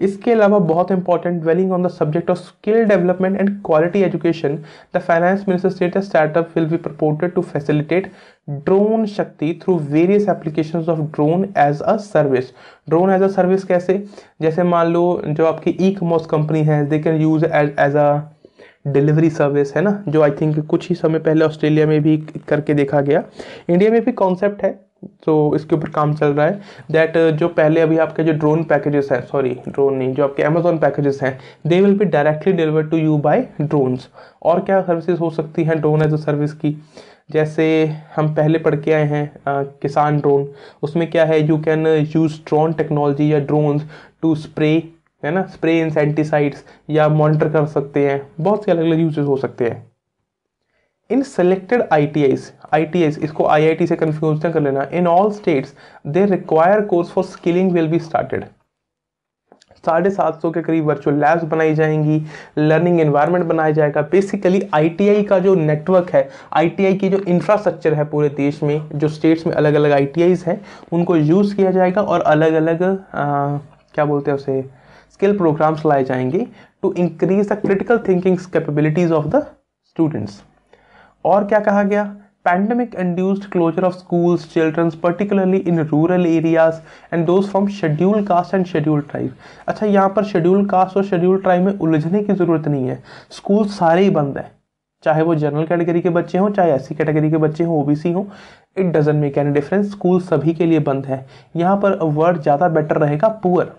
इसके अलावा बहुत important dealing on the subject of skill development and quality education the finance minister state startup will be purported to facilitate drone Shakti through various application of drone as a service drone as a service कैसे जैसे मान लो जो आपकी ई commerce company है they can use as a delivery service है ना जो I think कुछ ही समय पहले ऑस्ट्रेलिया में भी करके देखा गया इंडिया में भी कॉन्सेप्ट है तो इसके ऊपर काम चल रहा है दैट uh, जो पहले अभी आपके जो ड्रोन पैकेजेस हैं सॉरी ड्रोन नहीं जो आपके अमेजोन पैकेजेस हैं they will be directly deliver to you by drones और क्या सर्विसेज हो सकती हैं ड्रोन एज अ सर्विस की जैसे हम पहले पढ़ के आए हैं आ, uh, किसान ड्रोन उसमें क्या है you can use drone technology या ड्रोन्स टू स्प्रे है ना स्प्रे इंसेंटिसाइड्स या मॉनिटर कर सकते हैं बहुत से अलग अलग यूजेज हो सकते हैं in selected I T Is I T Is इसको आई आई टी से कन्फ्यूज ना कर लेना in all states they require course for skilling will be started साढ़े सात सौ के करीब वर्चुअल लैब्स बनाई जाएंगी लर्निंग एनवायरनमेंट बनाया जाएगा बेसिकली आईटीआई का जो नेटवर्क है आईटीआई की जो इंफ्रास्ट्रक्चर है पूरे देश में जो स्टेट्स में अलग अलग आई हैं उनको यूज़ किया जाएगा और अलग अलग आ, क्या बोलते हैं उसे स्किल प्रोग्राम्स लाए जाएंगे to increase the critical thinking capabilities of the students और क्या कहा गया pandemic induced closure of schools childrens particularly in rural areas and those from schedule caste and schedule tribe अच्छा यहाँ पर शेड्यूल कास्ट और शेड्यूल ट्राइब में उलझने की जरूरत नहीं है स्कूल सारे ही बंद हैं चाहे वो जनरल कैटेगरी के बच्चे हों चाहे ऐसी कैटेगरी के बच्चे हों ओ बी सी हों it doesn't make any difference school सभी के लिए बंद है यहाँ पर वर्ड ज़्यादा बेटर रहेगा पुअर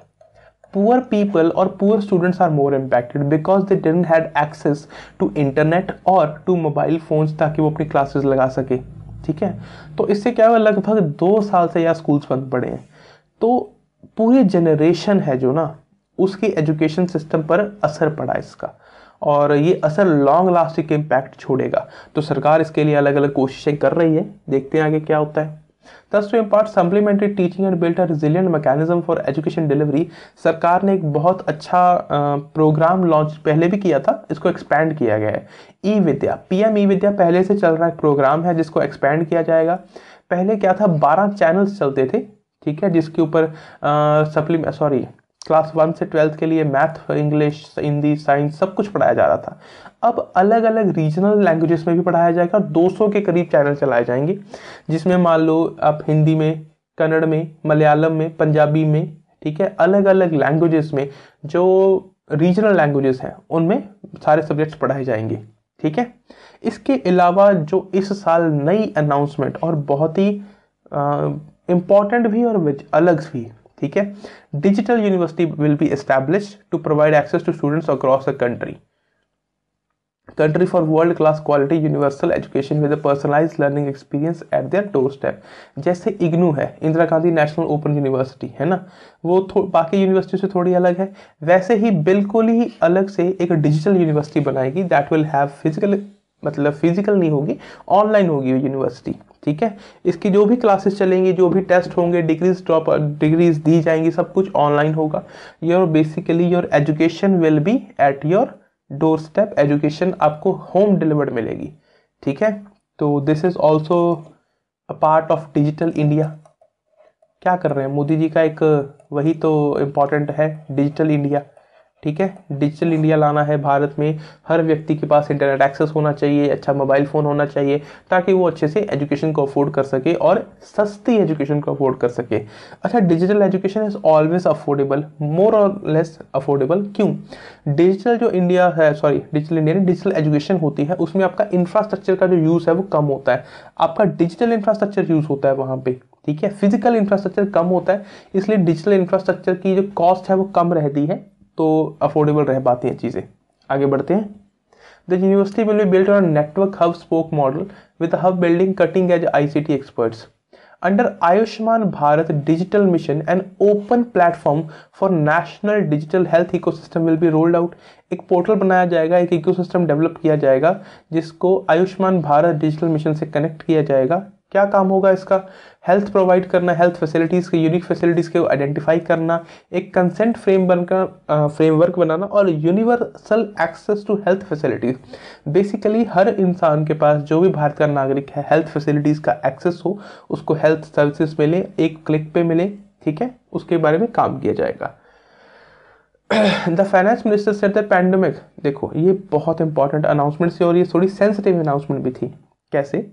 पुअर पीपल और poor students are more impacted because they didn't had access to internet और टू मोबाइल फोन्स ताकि वो अपनी क्लासेस लगा सके ठीक है तो इससे क्या हुआ लगभग दो साल से यहाँ स्कूल्स बंद पड़े हैं तो पूरी जनरेशन है जो ना उसकी एजुकेशन सिस्टम पर असर पड़ा इसका और ये असर लॉन्ग लास्टिंग इम्पैक्ट छोड़ेगा तो सरकार इसके लिए अलग अलग कोशिशें कर रही है देखते हैं आगे क्या होता है thus to impart supplementary teaching and built a resilient mechanism for education delivery सरकार ने एक बहुत अच्छा प्रोग्राम लॉन्च पहले भी किया था इसको एक्सपैंड किया गया है ई विद्या पी एम ई विद्या पहले से चल रहा एक प्रोग्राम है जिसको एक्सपैंड किया जाएगा पहले क्या था बारह चैनल्स चलते थे ठीक है जिसके ऊपर सप्लीमेंट सॉरी क्लास वन से ट्वेल्थ के लिए मैथ इंग्लिश हिंदी साइंस सब कुछ पढ़ाया जा रहा था अब अलग अलग रीजनल लैंग्वेजेस में भी पढ़ाया जाएगा दो सौ के करीब चैनल चलाए जाएंगे जिसमें मान लो आप हिंदी में कन्नड़ में मलयालम में पंजाबी में ठीक है अलग अलग लैंग्वेजेस में जो रीजनल लैंग्वेजेस हैं उनमें सारे सब्जेक्ट्स पढ़ाए जाएंगे ठीक है इसके अलावा जो इस साल नई अनाउंसमेंट और बहुत ही इम्पॉर्टेंट भी और अलग भी ठीक है digital university will be establish to provide access to students across the country country for world class quality universal education with personalize learning experience at at doorstep जैसे इग्नू है Indira Gandhi national open university है ना वो बाकी university से थोड़ी अलग है वैसे ही बिल्कुल ही अलग से एक डिजिटल यूनिवर्सिटी बनाएगी दैट विल हैव फिजिकल मतलब फिजिकल नहीं होगी ऑनलाइन होगी यूनिवर्सिटी ठीक है इसकी जो भी क्लासेस चलेंगी जो भी टेस्ट होंगे डिग्रीज ड्रॉप डिग्रीज दी जाएंगी सब कुछ ऑनलाइन होगा your basically your education will be at your doorstep education आपको होम डिलीवर्ड मिलेगी ठीक है तो this is also a part of digital India क्या कर रहे हैं मोदी जी का एक वही तो इम्पॉर्टेंट है डिजिटल इंडिया ठीक है डिजिटल इंडिया लाना है भारत में हर व्यक्ति के पास इंटरनेट एक्सेस होना चाहिए अच्छा मोबाइल फ़ोन होना चाहिए ताकि वो अच्छे से एजुकेशन को अफोर्ड कर सके और सस्ती एजुकेशन को अफोर्ड कर सके अच्छा digital education is always affordable more और लेस अफोर्डेबल क्यों डिजिटल जो इंडिया है sorry digital India digital education होती है उसमें आपका इंफ्रास्ट्रक्चर का जो यूज़ है वो कम होता है आपका डिजिटल इंफ्रास्ट्रक्चर यूज़ होता है वहाँ पर ठीक है फिजिकल इंफ्रास्ट्रक्चर कम होता है इसलिए डिजिटल इंफ्रास्ट्रक्चर की जो कॉस्ट है वो कम रहती है तो अफोर्डेबल रह पाती हैं चीज़ें आगे बढ़ते हैं the university will be built on network hub spoke model with hub building cutting edge T experts Ayushman Bharat digital mission Mission, open platform for national digital health eco system will be rolled out एक portal बनाया जाएगा एक system develop किया जाएगा जिसको Ayushman Bharat digital mission से connect किया जाएगा क्या काम होगा इसका हेल्थ प्रोवाइड करना हेल्थ फैसिलिटीज़ के यूनिक फैसिलिटीज़ के आइडेंटिफाई करना एक कंसेंट फ्रेम बनकर फ्रेमवर्क बनाना और universal access to health facilities basically हर इंसान के पास जो भी भारत का नागरिक है हेल्थ फैसिलिटीज़ का एक्सेस हो उसको हेल्थ सर्विसेज मिले एक क्लिक पे मिले ठीक है उसके बारे में काम किया जाएगा the finance minister set the pandemic देखो ये बहुत इंपॉर्टेंट अनाउंसमेंट थी और ये थोड़ी सेंसिटिव अनाउंसमेंट भी थी कैसे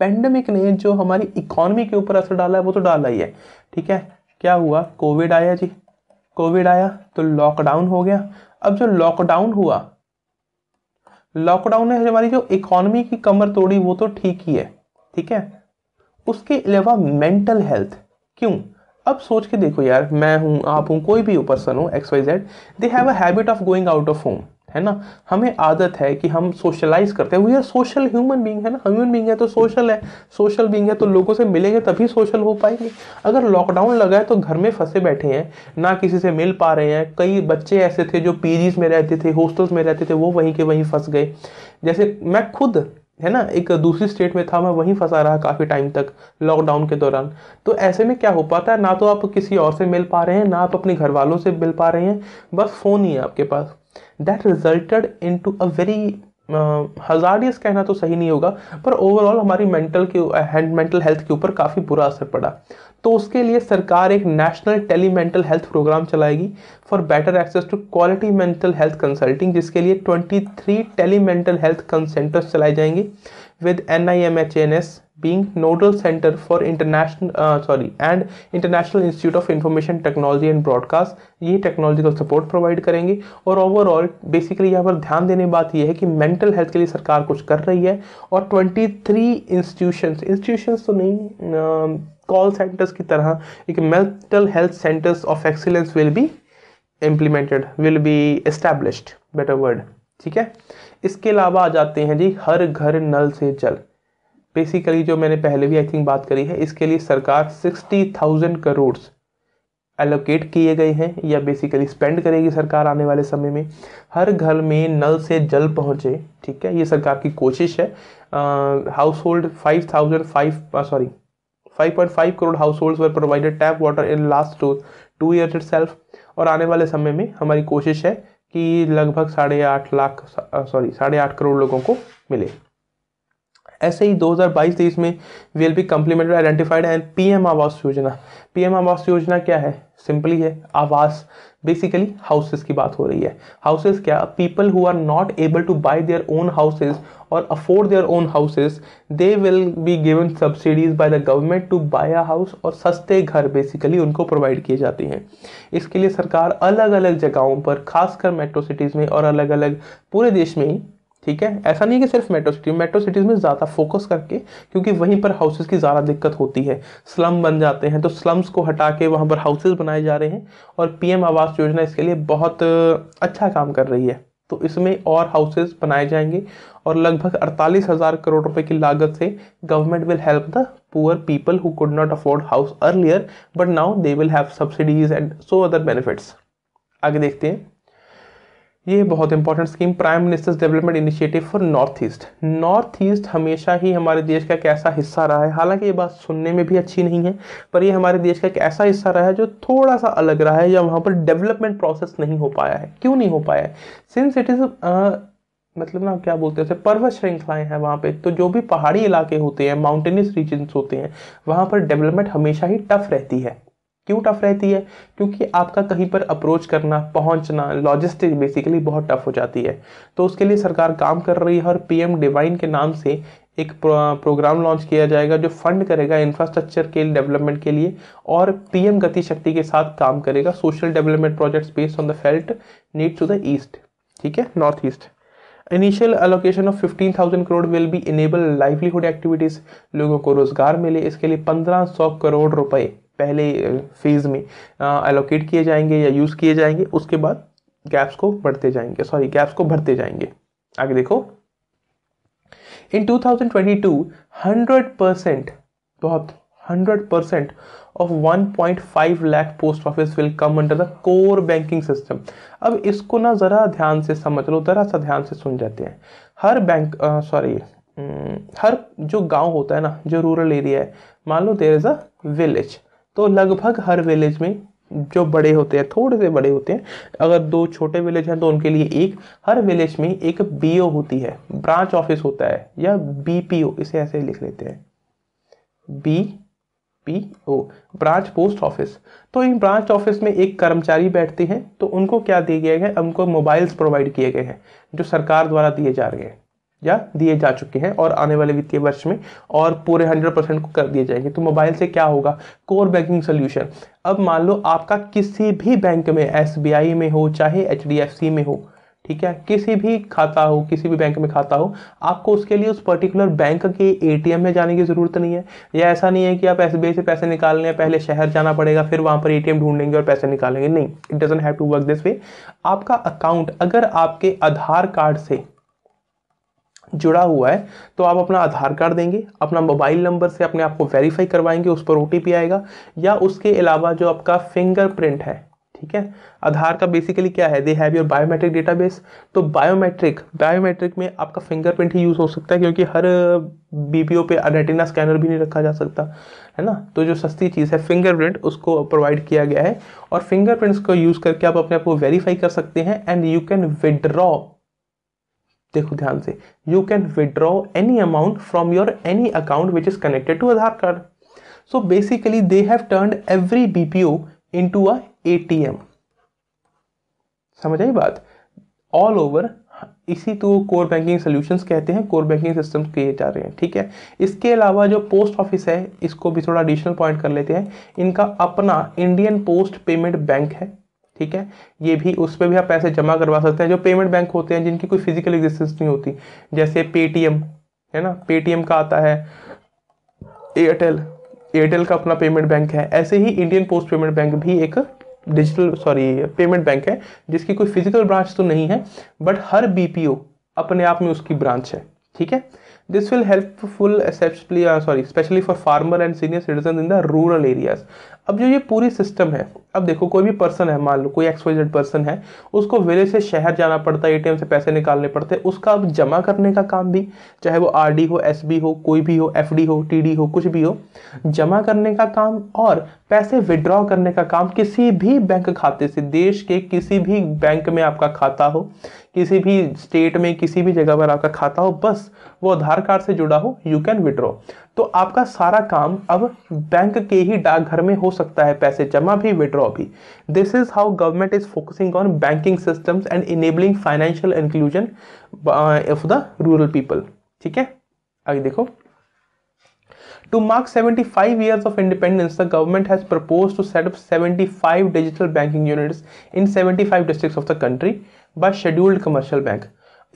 पेंडेमिक ने जो हमारी इकोनॉमी के ऊपर असर डाला है वो तो डाला ही है ठीक है क्या हुआ कोविड आया जी कोविड आया तो लॉकडाउन हो गया अब जो लॉकडाउन हुआ लॉकडाउन ने हमारी जो इकोनॉमी की कमर तोड़ी वो तो ठीक ही है ठीक है उसके अलावा मेंटल हेल्थ क्यों अब सोच के देखो यार मैं हूं आप हूं कोई भी पर्सन हो X Y Z they have a habit of going out of home है ना हमें आदत है कि हम सोशलाइज करते हैं we are social human being है ना ह्यूमन बींग है तो सोशल है सोशल बींग है तो लोगों से मिलेंगे तभी सोशल हो पाएंगे अगर लॉकडाउन लगा है तो घर में फंसे बैठे हैं ना किसी से मिल पा रहे हैं कई बच्चे ऐसे थे जो पीजीज में रहते थे हॉस्टल्स में रहते थे वो वहीं के वहीं फंस गए जैसे मैं खुद है ना एक दूसरी स्टेट में था मैं वहीं फंसा रहा काफ़ी टाइम तक लॉकडाउन के दौरान तो ऐसे में क्या हो पाता है ना तो आप किसी और से मिल पा रहे हैं ना आप अपने घर वालों से मिल पा रहे हैं बस फ़ोन ही है आपके पास that resulted in to a very hazardous कहना तो सही नहीं होगा पर ओवरऑल हमारी मेंटल के हैंड मेंटल हेल्थ के ऊपर काफ़ी बुरा असर पड़ा तो उसके लिए सरकार एक national tele mental health programme चलाएगी for better access to quality mental health consulting जिसके लिए 23 टेली मेंटल हेल्थ कंसेंटर्स चलाए जाएंगे with NIMHNS being nodal center for international uh, sorry and international institute of information technology and broadcast ये technological support provide करेंगे और overall basically यहाँ पर ध्यान देने बात यह है कि मेंटल हेल्थ के लिए सरकार कुछ कर रही है और 23 इंस्टीट्यूशंस इंस्टीट्यूशंस तो नहीं कॉल uh, सेंटर्स की तरह एक mental health centres of excellence will be implemented will be established better word ठीक है इसके अलावा आ जाते हैं जी हर घर नल से जल बेसिकली जो मैंने पहले भी आई थिंक बात करी है इसके लिए सरकार सिक्सटी थाउजेंड करोड़ एलोकेट किए गए हैं या बेसिकली स्पेंड करेगी सरकार आने वाले समय में हर घर में नल से जल पहुंचे ठीक है ये सरकार की कोशिश है household five thousand five sorry five point five crore household were provided tap water in last two two year it और आने वाले समय में हमारी कोशिश है कि लगभग साढ़े आठ लाख सॉरी साढ़े आठ करोड़ लोगों को मिले ऐसे ही 2022-23 में V L B complement identified and PM Awas Yojana PM Awas योजना क्या है सिंपली है आवास बेसिकली हाउसेस की बात हो रही है हाउसेस क्या people who are not able to buy their own houses और afford their own houses they will be given subsidies by the government to buy a house और सस्ते घर बेसिकली उनको प्रोवाइड किए जाते हैं इसके लिए सरकार अलग अलग जगहों पर खासकर मेट्रो सिटीज़ में और अलग अलग पूरे देश में ठीक है ऐसा नहीं है कि सिर्फ मेट्रो सिटी मेट्रो सिटीज़ में ज़्यादा फोकस करके क्योंकि वहीं पर हाउसेज की ज़्यादा दिक्कत होती है स्लम बन जाते हैं तो स्लम्स को हटा के वहां पर हाउसेस बनाए जा रहे हैं और पीएम आवास योजना इसके लिए बहुत अच्छा काम कर रही है तो इसमें और हाउसेज बनाए जाएंगे और लगभग अड़तालीस हज़ार करोड़ रुपए की लागत से government will help the poor people who could not afford house earlier but now they will have subsidies and so other benefits आगे देखते हैं ये बहुत important scheme prime minister's development initiative for North East North East हमेशा ही हमारे देश का एक ऐसा हिस्सा रहा है हालांकि ये बात सुनने में भी अच्छी नहीं है पर ये हमारे देश का एक ऐसा हिस्सा रहा है जो थोड़ा सा अलग रहा है या वहाँ पर डेवलपमेंट प्रोसेस नहीं हो पाया है क्यों नहीं हो पाया है सिंस इट इज़ मतलब ना क्या बोलते हैं पर्वत श्रृंखलाएं हैं वहाँ पे तो जो भी पहाड़ी इलाके होते हैं माउंटेनियस रीजन होते हैं वहाँ पर डेवलपमेंट हमेशा ही टफ रहती है क्यों टफ रहती है क्योंकि आपका कहीं पर अप्रोच करना पहुंचना लॉजिस्टिक बेसिकली बहुत टफ हो जाती है तो उसके लिए सरकार काम कर रही है और पीएम डिवाइन के नाम से एक प्रोग्राम लॉन्च किया जाएगा जो फंड करेगा इंफ्रास्ट्रक्चर के डेवलपमेंट के लिए और पीएम गति शक्ति के साथ काम करेगा social development projects based on the felt need to the east ठीक है North East initial allocation of thousand crore will be enable livelihood activities लोगों को रोज़गार मिले इसके लिए सौ करोड़ रुपए पहले फेज़ में एलोकेट किए जाएंगे या यूज़ किए जाएंगे उसके बाद गैप्स को बढ़ते जाएंगे सॉरी गैप्स को भरते जाएंगे आगे देखो इन 2022 100 परसेंट बहुत 100 percent of 1.5 lakh post office will come under the core banking system अब इसको ना ज़रा ध्यान से समझ लो ज़रा सा ध्यान से सुन जाते हैं हर बैंक सॉरी हम्म, हर जो गांव होता है ना जो रूरल एरिया है मान लो देर इज़ अ विलेज तो लगभग हर विलेज में जो बड़े होते हैं थोड़े से बड़े होते हैं अगर दो छोटे विलेज हैं तो उनके लिए एक हर विलेज में एक बीओ होती है ब्रांच ऑफिस होता है या बीपीओ इसे ऐसे लिख लेते हैं B P O branch post office तो इन ब्रांच ऑफिस में एक कर्मचारी बैठते हैं तो उनको क्या दिए गए हैं उनको मोबाइल्स प्रोवाइड किए गए हैं जो सरकार द्वारा दिए जा रहे हैं या दिए जा चुके हैं और आने वाले वित्तीय वर्ष में और पूरे 100 परसेंट को कर दिए जाएंगे तो मोबाइल से क्या होगा कोर बैंकिंग सोल्यूशन अब मान लो आपका किसी भी बैंक में एस में हो चाहे एच में हो ठीक है किसी भी खाता हो किसी भी बैंक में खाता हो आपको उसके लिए उस पर्टिकुलर बैंक के एटीएम में जाने की ज़रूरत नहीं है या ऐसा नहीं है कि आप एसबीआई से पैसे निकालने पहले शहर जाना पड़ेगा फिर वहाँ पर एटीएम ढूंढेंगे और पैसे निकालेंगे नहीं it doesn't have to work this way आपका अकाउंट अगर आपके आधार कार्ड से जुड़ा हुआ है तो आप अपना आधार कार्ड देंगे अपना मोबाइल नंबर से अपने आप को वेरीफाई करवाएंगे उस पर ओ आएगा या उसके अलावा जो आपका फिंगरप्रिंट है ठीक है आधार का बेसिकली क्या है they have your biometric database तो बायोमेट्रिक बायोमेट्रिक में आपका फिंगरप्रिंट ही यूज़ हो सकता है क्योंकि हर बीपीओ पे रेटिना स्कैनर भी नहीं रखा जा सकता है ना तो जो सस्ती चीज़ है फिंगरप्रिंट उसको प्रोवाइड किया गया है और फिंगरप्रिंट्स को यूज़ करके आप अपने आप को वेरीफाई कर सकते हैं एंड यू कैन विदड्रॉ देखो ध्यान से you can withdraw any amount from your any account which is connected to Aadhaar card so basically they have turn every B P O in to a A T M समझ आई बात all over इसी तो core banking solutions कहते हैं core banking system किए जा रहे हैं ठीक है इसके अलावा जो पोस्ट ऑफिस है इसको भी थोड़ा एडिशनल पॉइंट कर लेते हैं इनका अपना इंडियन पोस्ट पेमेंट बैंक है ठीक है ये भी उस पर भी आप पैसे जमा करवा सकते हैं जो पेमेंट बैंक होते हैं जिनकी कोई फिजिकल एग्जिस्टेंस नहीं होती जैसे पेटीएम है ना पेटीएम का आता है एयरटेल एयरटेल का अपना पेमेंट बैंक है ऐसे ही इंडियन पोस्ट पेमेंट बैंक भी एक डिजिटल सॉरी पेमेंट बैंक है जिसकी कोई फिजिकल ब्रांच तो नहीं है बट हर बीपीओ अपने आप में उसकी ब्रांच है ठीक है This will helpful especially uh, sorry especially for farmer and senior citizen in the rural areas. अब जो ये पूरी सिस्टम है अब देखो कोई भी पर्सन है मान लो कोई एक्सपोजेड पर्सन है उसको विलेज से शहर जाना पड़ता है ए से पैसे निकालने पड़ते हैं उसका अब जमा करने का काम भी चाहे वो आर हो एस हो कोई भी हो एफ हो टी हो कुछ भी हो जमा करने का काम और पैसे विड्रॉ करने का काम किसी भी बैंक खाते से देश के किसी भी बैंक में आपका खाता हो किसी भी स्टेट में किसी भी जगह पर आपका खाता हो बस वो आधार कार्ड से जुड़ा हो यू कैन विड्रॉ तो आपका सारा काम अब बैंक के ही डाकघर में हो सकता है पैसे जमा भी विड्रॉ भी this is how government is focusing on banking systems and enabling financial inclusion of the rural people ठीक है आगे देखो To mark 75 years of independence, the government has proposed to set up 75 digital banking units in 75 districts of the country. By scheduled commercial bank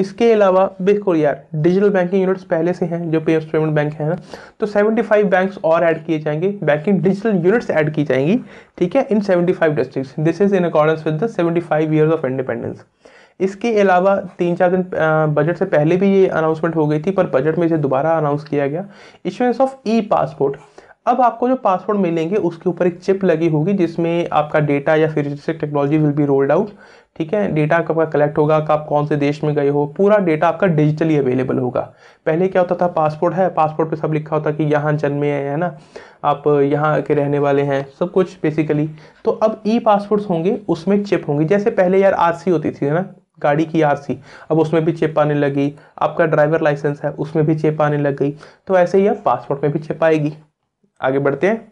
इसके अलावा बिल्कुल यार digital banking units पहले से हैं जो पे पेमेंट बैंक हैं ना तो 75 बैंक्स और ऐड किए जाएंगे बैंकिंग डिजिटल यूनिट्स ऐड की जाएंगी ठीक है इन 75 districts this is in accordance with the 75 years of independence इसके अलावा तीन चार दिन बजट से पहले भी ये अनाउंसमेंट हो गई थी पर बजट में इसे दोबारा अनाउंस किया गया इशुएंस ऑफ ई पासपोर्ट अब आपको जो पासपोर्ट मिलेंगे उसके ऊपर एक चिप लगी होगी जिसमें आपका डेटा या फिर technology will be rolled out ठीक है डेटा आपका कलेक्ट होगा कि आप कौन से देश में गए हो पूरा डेटा आपका डिजिटली अवेलेबल होगा पहले क्या होता था पासपोर्ट है पासपोर्ट पे सब लिखा होता कि यहाँ जन्मे हैं है ना आप यहाँ के रहने वाले हैं सब कुछ बेसिकली तो अब ई पासपोर्ट्स होंगे उसमें चिप होंगी जैसे पहले यार आर होती थी है ना गाड़ी की आर अब उसमें भी चिप आने लगी आपका ड्राइवर लाइसेंस है उसमें भी चिप आने लग गई तो ऐसे ही अब पासपोर्ट में भी चिप आएगी आगे बढ़ते हैं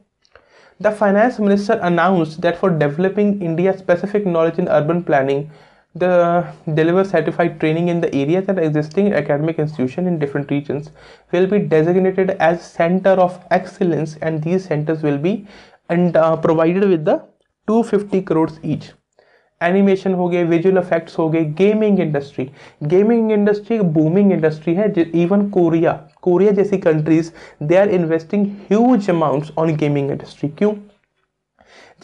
The finance minister announced that for developing india specific knowledge in urban planning, the deliver certified training in the areas and existing academic institutions in different regions will be designated as center of excellence and these centers will be and uh, provided with the 250 crores each animation हो गए visual effects हो गए gaming industry gaming industry एक booming industry है even Korea Korea जैसी countries they are investing huge amounts on gaming industry क्यों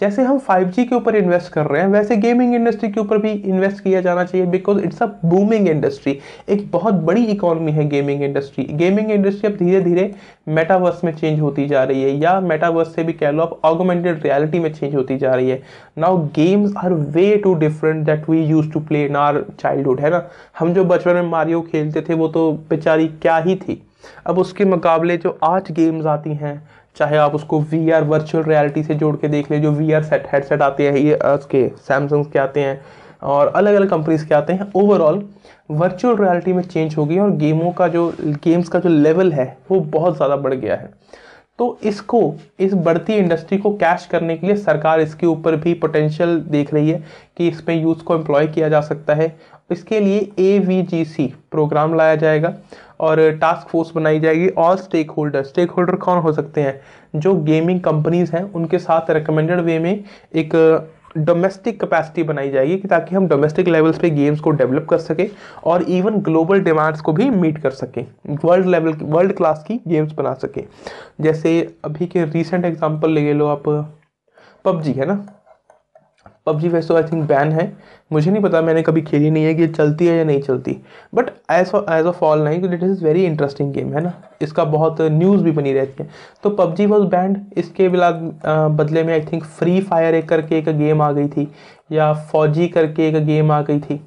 जैसे हम 5G के ऊपर इन्वेस्ट कर रहे हैं वैसे गेमिंग इंडस्ट्री के ऊपर भी इन्वेस्ट किया जाना चाहिए because it's a booming industry एक बहुत बड़ी इकोनॉमी है गेमिंग इंडस्ट्री गेमिंग इंडस्ट्री अब धीरे धीरे मेटावर्स में चेंज होती जा रही है या मेटावर्स से भी कह लो आप ऑगोमेंटेड रियलिटी में चेंज होती जा रही है now games are way too different that we use to play in our childhood है ना हम जो बचपन में मारियो खेलते थे वो तो बेचारी क्या ही थी अब उसके मुकाबले जो आज गेम्स आती हैं चाहे आप उसको वी आर वर्चुअल रियलिटी से जोड़ के देख लें जो वी आर सेट हेडसेट आते हैं ये उसके सैमसंग के आते हैं और अलग अलग कंपनीज के आते हैं ओवरऑल वर्चुअल रियलिटी में चेंज हो गई और गेमों का जो गेम्स का जो लेवल है वो बहुत ज़्यादा बढ़ गया है तो इसको इस बढ़ती इंडस्ट्री को कैश करने के लिए सरकार इसके ऊपर भी पोटेंशियल देख रही है कि इसमें यूथ को एम्प्लॉय किया जा सकता है इसके लिए ए प्रोग्राम लाया जाएगा और टास्क फोर्स बनाई जाएगी all stakeholder stakeholder कौन हो सकते हैं जो गेमिंग कंपनीज हैं उनके साथ रिकमेंडेड वे में एक डोमेस्टिक uh, कैपेसिटी बनाई जाएगी कि ताकि हम डोमेस्टिक लेवल्स पे गेम्स को डेवलप कर सकें और इवन ग्लोबल डिमांड्स को भी मीट कर सकें वर्ल्ड लेवल वर्ल्ड क्लास की गेम्स बना सकें जैसे अभी के रिसेंट एग्जांपल ले लो आप uh, पबजी है ना पबजी वैसे आई थिंक बैन है मुझे नहीं पता मैंने कभी खेली नहीं है कि चलती है या नहीं चलती but as as of all नहीं it is very interesting game है ना इसका बहुत न्यूज़ भी बनी रहती है तो पबजी वॉज बैंड इसके बिला बदले में आई थिंक फ्री फायर एक करके एक गेम आ गई थी या फौजी करके एक गेम आ गई थी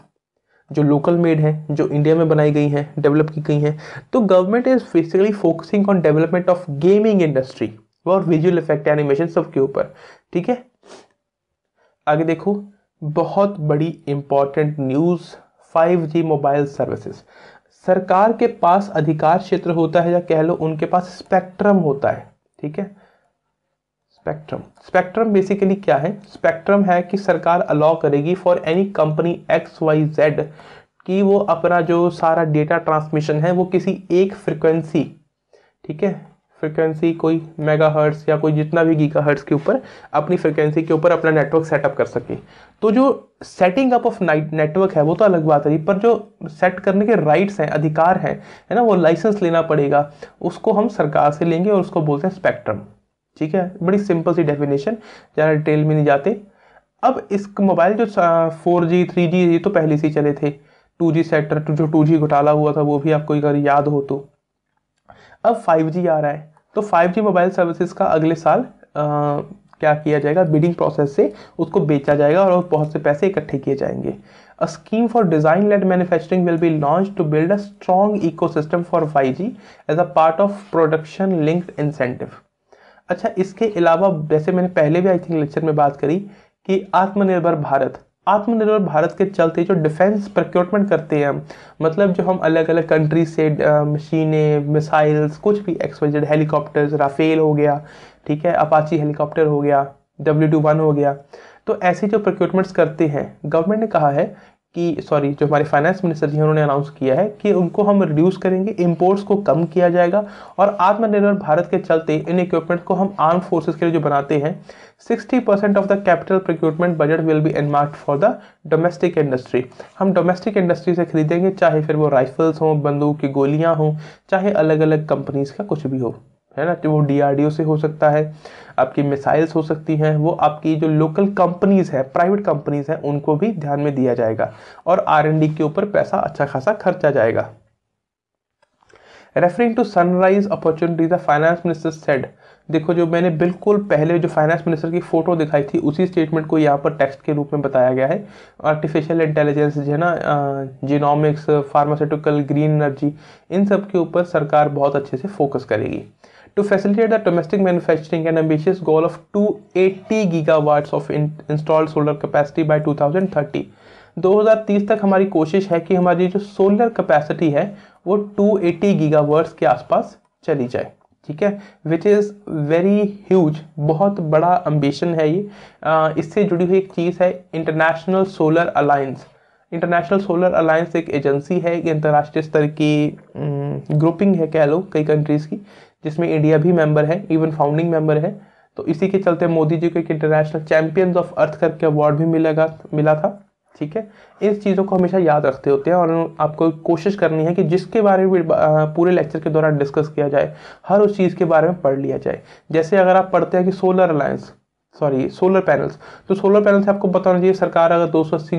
जो लोकल मेड है जो इंडिया में बनाई गई हैं डेवलप की गई हैं तो government is basically focusing on development of gaming industry और विजुअल इफेक्ट एनिमेशन सब के ऊपर ठीक है आगे देखो बहुत बड़ी important news 5G mobile services सरकार के पास अधिकार क्षेत्र होता है या कह लो उनके पास स्पेक्ट्रम होता है ठीक है स्पेक्ट्रम स्पेक्ट्रम बेसिकली क्या है स्पेक्ट्रम है कि सरकार अलाउ करेगी for any company X Y Z कि वो अपना जो सारा डेटा ट्रांसमिशन है वो किसी एक फ्रिक्वेंसी ठीक है फ्रिक्वेंसी कोई मेगा हर्ट्स या कोई जितना भी गीका हर्ट्स के ऊपर अपनी फ्रिक्वेंसी के ऊपर अपना नेटवर्क सेटअप कर सके तो जो setting up of night network है वो तो अलग बात है पर जो सेट करने के राइट्स हैं अधिकार हैं है ना वो लाइसेंस लेना पड़ेगा उसको हम सरकार से लेंगे और उसको बोलते हैं स्पेक्ट्रम ठीक है बड़ी सिंपल सी डेफिनेशन ज़्यादा डिटेल में नहीं जाते अब इस मोबाइल जो फोर जी थ्री जी ये तो पहले से ही चले थे टू जी सेटर जो टू जी घोटाला हुआ था वो भी आपको अगर याद हो तो अब 5G आ रहा है तो 5G मोबाइल सर्विसेज का अगले साल आ, क्या किया जाएगा बिडिंग प्रोसेस से उसको बेचा जाएगा और बहुत से पैसे इकट्ठे किए जाएंगे a scheme for design led manufacturing will be launch to build a strong system for five G as a part of production linked incentive अच्छा इसके अलावा जैसे मैंने पहले भी आई थिंक लेक्चर में बात करी कि आत्मनिर्भर भारत आत्मनिर्भर भारत के चलते जो डिफेंस प्रोक्योरमेंट करते हैं हम मतलब जो हम अलग अलग कंट्री से मशीनें मिसाइल्स कुछ भी एक्सपेजेड हेलीकॉप्टर्स राफेल हो गया ठीक है अपाची हेलीकॉप्टर हो गया डब्ल्यू टू वन हो गया तो ऐसे जो प्रोक्योरमेंट्स करते हैं गवर्नमेंट ने कहा है कि सॉरी जो हमारे फाइनेंस मिनिस्टर जी उन्होंने अनाउंस किया है कि उनको हम रिड्यूस करेंगे इम्पोर्ट्स को कम किया जाएगा और आत्मनिर्भर भारत के चलते इन इक्विपमेंट को हम आर्म फोर्सेज के लिए जो बनाते हैं 60 percent of the capital procurement budget will be earmarked for the domestic industry हम डोमेस्टिक इंडस्ट्री से खरीदेंगे चाहे फिर वो राइफल्स हों बंदूक की गोलियाँ हों चाहे अलग अलग कंपनीज का कुछ भी हो है ना तो वो डी से हो सकता है आपकी मिसाइल्स हो सकती हैं वो आपकी जो लोकल कंपनीज़ है प्राइवेट कंपनीज़ हैं उनको भी ध्यान में दिया जाएगा और आर के ऊपर पैसा अच्छा खासा खर्चा जाएगा referring to sunrise opportunities finance minister said देखो जो मैंने बिल्कुल पहले जो फाइनेंस मिनिस्टर की फ़ोटो दिखाई थी उसी स्टेटमेंट को यहाँ पर टेक्स्ट के रूप में बताया गया है आर्टिफिशियल इंटेलिजेंस जो है ना जीनोमिक्स फार्मास्यूटिकल ग्रीन एनर्जी इन सब के ऊपर सरकार बहुत अच्छे से फोकस करेगी to facilitate the domestic manufacturing an ambitious goal of 280 gigawatts of installed solar capacity by 2030 2030 तक हमारी कोशिश है कि हमारी जो सोलर कैपेसिटी है वो 280 गीगावाट्स के आसपास चली जाए ठीक है विच इज़ वेरी ह्यूज बहुत बड़ा अम्बिशन है ये इससे जुड़ी हुई एक चीज़ है international solar alliance international solar alliance एक एजेंसी है एक अंतर्राष्ट्रीय स्तर की ग्रुपिंग है कह लो कई कंट्रीज़ की जिसमें इंडिया भी मेंबर है इवन फाउंडिंग मेंबर है तो इसी के चलते मोदी जी को एक इंटरनेशनल चैंपियंस ऑफ अर्थ करके अवार्ड भी मिलेगा मिला था ठीक है इस चीज़ों को हमेशा याद रखते होते हैं और आपको कोशिश करनी है कि जिसके बारे में पूरे लेक्चर के दौरान डिस्कस किया जाए हर उस चीज़ के बारे में पढ़ लिया जाए जैसे अगर आप पढ़ते हैं कि solar alliance sorry solar panels तो सोलर पैनल से आपको बताना चाहिए सरकार अगर 280 अस्सी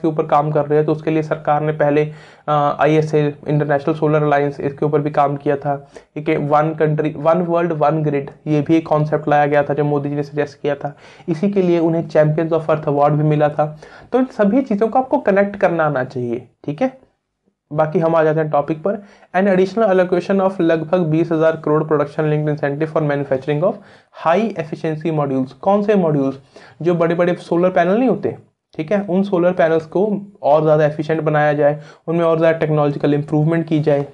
के ऊपर काम कर रही है तो उसके लिए सरकार ने पहले I S A international solar alliance इसके ऊपर भी काम किया था ठीक है one country one world one grid ये भी एक कॉन्सेप्ट लाया गया था जो मोदी जी ने सजेस्ट किया था इसी के लिए उन्हें चैम्पियंस ऑफ अर्थ अवार्ड भी मिला था तो इन सभी चीज़ों को आपको कनेक्ट करना आना चाहिए ठीक है बाकी हम आ जाते हैं टॉपिक पर एन एडिशनल एलोकेशन ऑफ लगभग बीस हज़ार crore production linked incentive for manufacturing of high efficiency modules कौन से मॉड्यूल्स जो बड़े बड़े सोलर पैनल नहीं होते ठीक है उन सोलर पैनल्स को और ज़्यादा एफिशिएंट बनाया जाए उनमें और ज़्यादा टेक्नोलॉजिकल इंप्रूवमेंट की जाए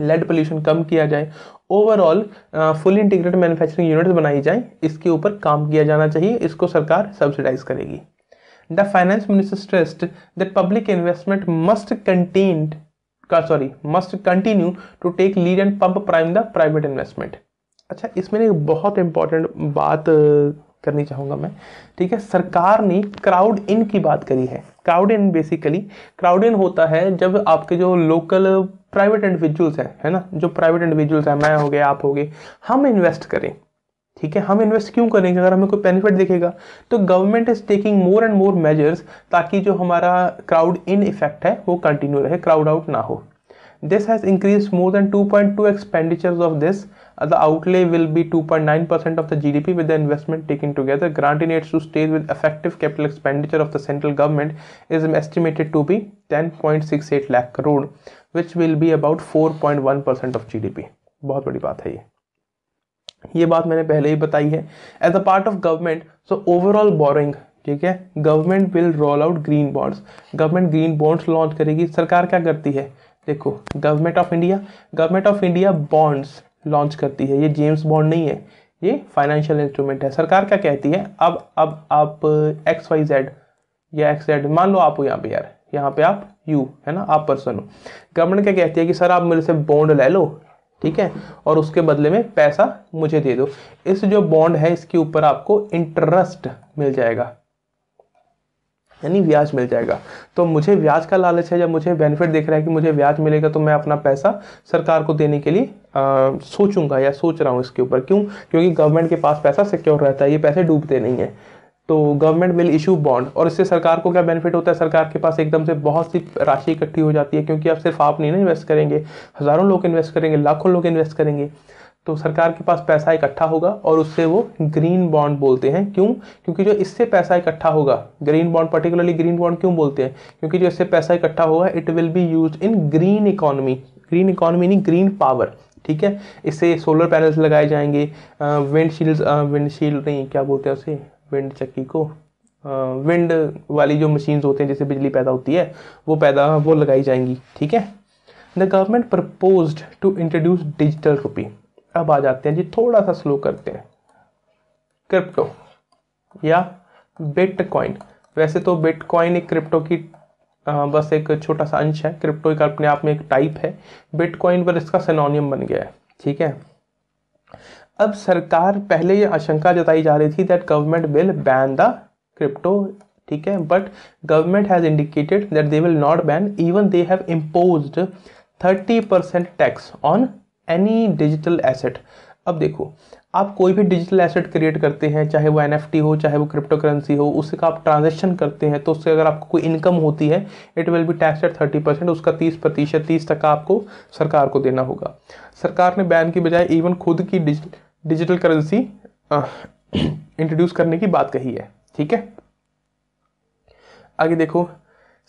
लेड पोल्यूशन कम किया जाए overall full integrated manufacturing units बनाई जाए इसके ऊपर काम किया जाना चाहिए इसको सरकार सब्सिडाइज करेगी the finance minister stressed that public investment must contained sorry must continue to take lead and पब प्राइम द प्राइवेट इन्वेस्टमेंट अच्छा इसमें एक बहुत इंपॉर्टेंट बात करनी चाहूंगा मैं ठीक है सरकार ने क्राउड इन की बात करी है crowd in basically crowd in होता है जब आपके जो लोकल प्राइवेट इंडिविजुअल्स हैं है ना जो प्राइवेट इंडिविजुअल्स हैं मैं हो गया आप हो गए हम इन्वेस्ट करें ठीक है हम इन्वेस्ट क्यों करेंगे अगर हमें कोई बेनिफिट दिखेगा तो government is taking more and more measures ताकि जो हमारा क्राउड इन इफेक्ट है वो कंटिन्यू रहे क्राउड आउट ना हो this has increase more than 2.2 point two expenditures of this the outlay will be 2.9 percent of the G D P with the investment taking together grant in aids to stage with effective capital expenditure of the central government is estimated to be ten point six eight lakh crore which will be about four point one percent of G D P बहुत बड़ी बात है ये ये बात मैंने पहले ही बताई है as a part of government so overall borrowing ठीक है government will roll out green bonds government green bonds launch करेगी सरकार क्या करती है देखो government of India government of India bonds launch करती है ये जेम्स बॉन्ड नहीं है ये फाइनेंशियल इंस्ट्रूमेंट है सरकार क्या कहती है अब अब आप एक्स वाई जेड या एक्स जेड मान लो आप हो यहाँ पे यार यहाँ पे आप यू है ना आप पर्सन हो गवर्नमेंट क्या कहती है कि सर आप मेरे से बॉन्ड ले लो ठीक है और उसके बदले में पैसा मुझे दे दो इस जो बॉन्ड है इसके ऊपर आपको इंटरेस्ट मिल जाएगा यानी ब्याज मिल जाएगा तो मुझे ब्याज का लालच है जब मुझे बेनिफिट देख रहा है कि मुझे ब्याज मिलेगा तो मैं अपना पैसा सरकार को देने के लिए आ, सोचूंगा या सोच रहा हूँ इसके ऊपर क्यों क्योंकि गवर्नमेंट के पास पैसा सिक्योर रहता है ये पैसे डूबते नहीं है तो गवर्नमेंट विल इशू बॉन्ड और इससे सरकार को क्या बेनिफिट होता है सरकार के पास एकदम से बहुत सी राशि इकट्ठी हो जाती है क्योंकि अब सिर्फ आप नहीं ना इन्वेस्ट करेंगे हज़ारों लोग इन्वेस्ट करेंगे लाखों लोग इन्वेस्ट करेंगे तो सरकार के पास पैसा इकट्ठा होगा और उससे वो ग्रीन बॉन्ड बोलते हैं क्यों क्योंकि जो इससे पैसा इकट्ठा होगा green bond particularly green bond क्यों बोलते हैं क्योंकि जो इससे पैसा इकट्ठा होगा it will be use in green economy green economy नहीं ग्रीन पावर ठीक है इससे सोलर पैनल्स लगाए जाएंगे विंडशील्ड विंडशील्ड नहीं क्या बोलते हैं उसे विंड चक्की को विंड वाली जो मशीन्स होते हैं जिससे बिजली पैदा होती है वो पैदा वो लगाई जाएंगी ठीक है the government propose to introduce digital rupee अब आ जाते हैं जी थोड़ा सा स्लो करते हैं क्रिप्टो या बिटकॉइन वैसे तो बिटकॉइन एक क्रिप्टो की आ, बस एक छोटा सा अंश है क्रिप्टो एक अपने आप में एक टाइप है बिटकॉइन पर इसका सेनोनियम बन गया है ठीक है अब सरकार पहले ये आशंका जताई जा रही थी that government will ban the crypto ठीक है but government has indicated that they will not ban even they have impose thirty percent tax on any digital asset अब देखो आप कोई भी डिजिटल एसेट क्रिएट करते हैं चाहे वो एन हो चाहे वो क्रिप्टो करेंसी हो उसका आप ट्रांजेक्शन करते हैं तो उससे अगर आपको कोई इनकम होती है it will be tax at thirty percent उसका तीस प्रतिशत तीस टका आपको सरकार को देना होगा सरकार ने बैन की बजाय इवन खुद की डिजिटल डिजिटल करेंसी इंट्रोड्यूस करने की बात कही है ठीक है आगे देखो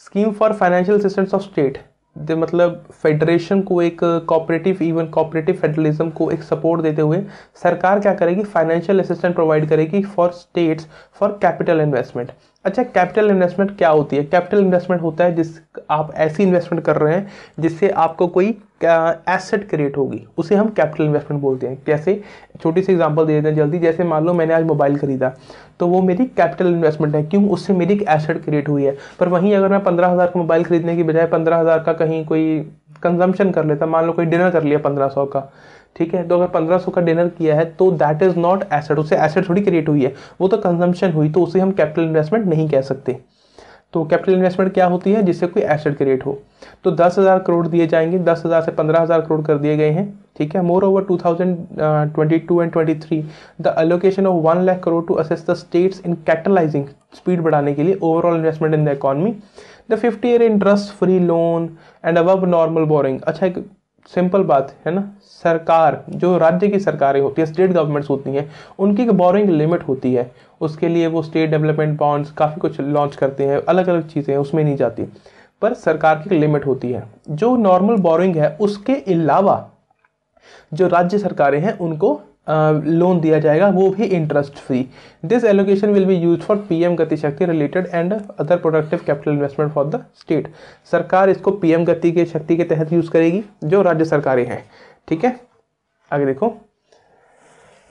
scheme for financial assistance of state मतलब फेडरेशन को एक कॉपरेटिव इवन कॉपरेटिव फेडरलिज्म को एक सपोर्ट देते हुए सरकार क्या करेगी फाइनेंशियल असिस्टेंट प्रोवाइड करेगी for states for capital investment अच्छा कैपिटल इन्वेस्टमेंट क्या होती है कैपिटल इन्वेस्टमेंट होता है जिस आप ऐसी इन्वेस्टमेंट कर रहे हैं जिससे आपको कोई एसेट क्रिएट होगी उसे हम कैपिटल इन्वेस्टमेंट बोलते हैं कैसे छोटी सी एग्जांपल दे देते हैं जल्दी जैसे मान लो मैंने आज मोबाइल खरीदा तो वो मेरी कैपिटल इन्वेस्टमेंट है क्यों उससे मेरी एक एसेट क्रिएट हुई है पर वहीं अगर मैं पंद्रह हज़ार का मोबाइल खरीदने की बजाय पंद्रह हज़ार का कहीं कोई कंजम्पशन कर लेता मान लो कोई डिनर कर लिया पंद्रह सौ का ठीक है तो अगर 1500 का डिनर किया है तो दैट इज़ नॉट एसेट उससे एसेट थोड़ी क्रिएट हुई है वो तो कंजम्पशन हुई तो उसे हम कैपिटल इन्वेस्टमेंट नहीं कह सकते तो कैपिटल इन्वेस्टमेंट क्या होती है जिससे कोई एसेट क्रिएट हो तो दस हज़ार करोड़ दिए जाएंगे दस हज़ार से पंद्रह हज़ार करोड़ कर दिए गए हैं ठीक है moreover two thousand twenty two and twenty three the allocation of one lakh crore to assist the states in catalysing speed बढ़ाने के लिए overall investment in the economy the fifty year interest free loan and above normal borrowing अच्छा एक simple बात है ना सरकार जो राज्य की सरकारें होती है स्टेट गवर्नमेंट्स होती हैं उनकी बोरिंग लिमिट होती है उसके लिए वो स्टेट डेवलपमेंट बॉन्ड्स काफ़ी कुछ लॉन्च करते हैं अलग अलग चीज़ें हैं उसमें नहीं जाती पर सरकार की लिमिट होती है जो नॉर्मल बोरिंग है उसके अलावा जो राज्य सरकारें हैं उनको लोन दिया जाएगा वो भी interest free this allocation will be use for PM Gati Shakti related and other productive capital investment for the state सरकार इसको पीएम गति के शक्ति के तहत यूज़ करेगी जो राज्य सरकारें हैं ठीक है आगे देखो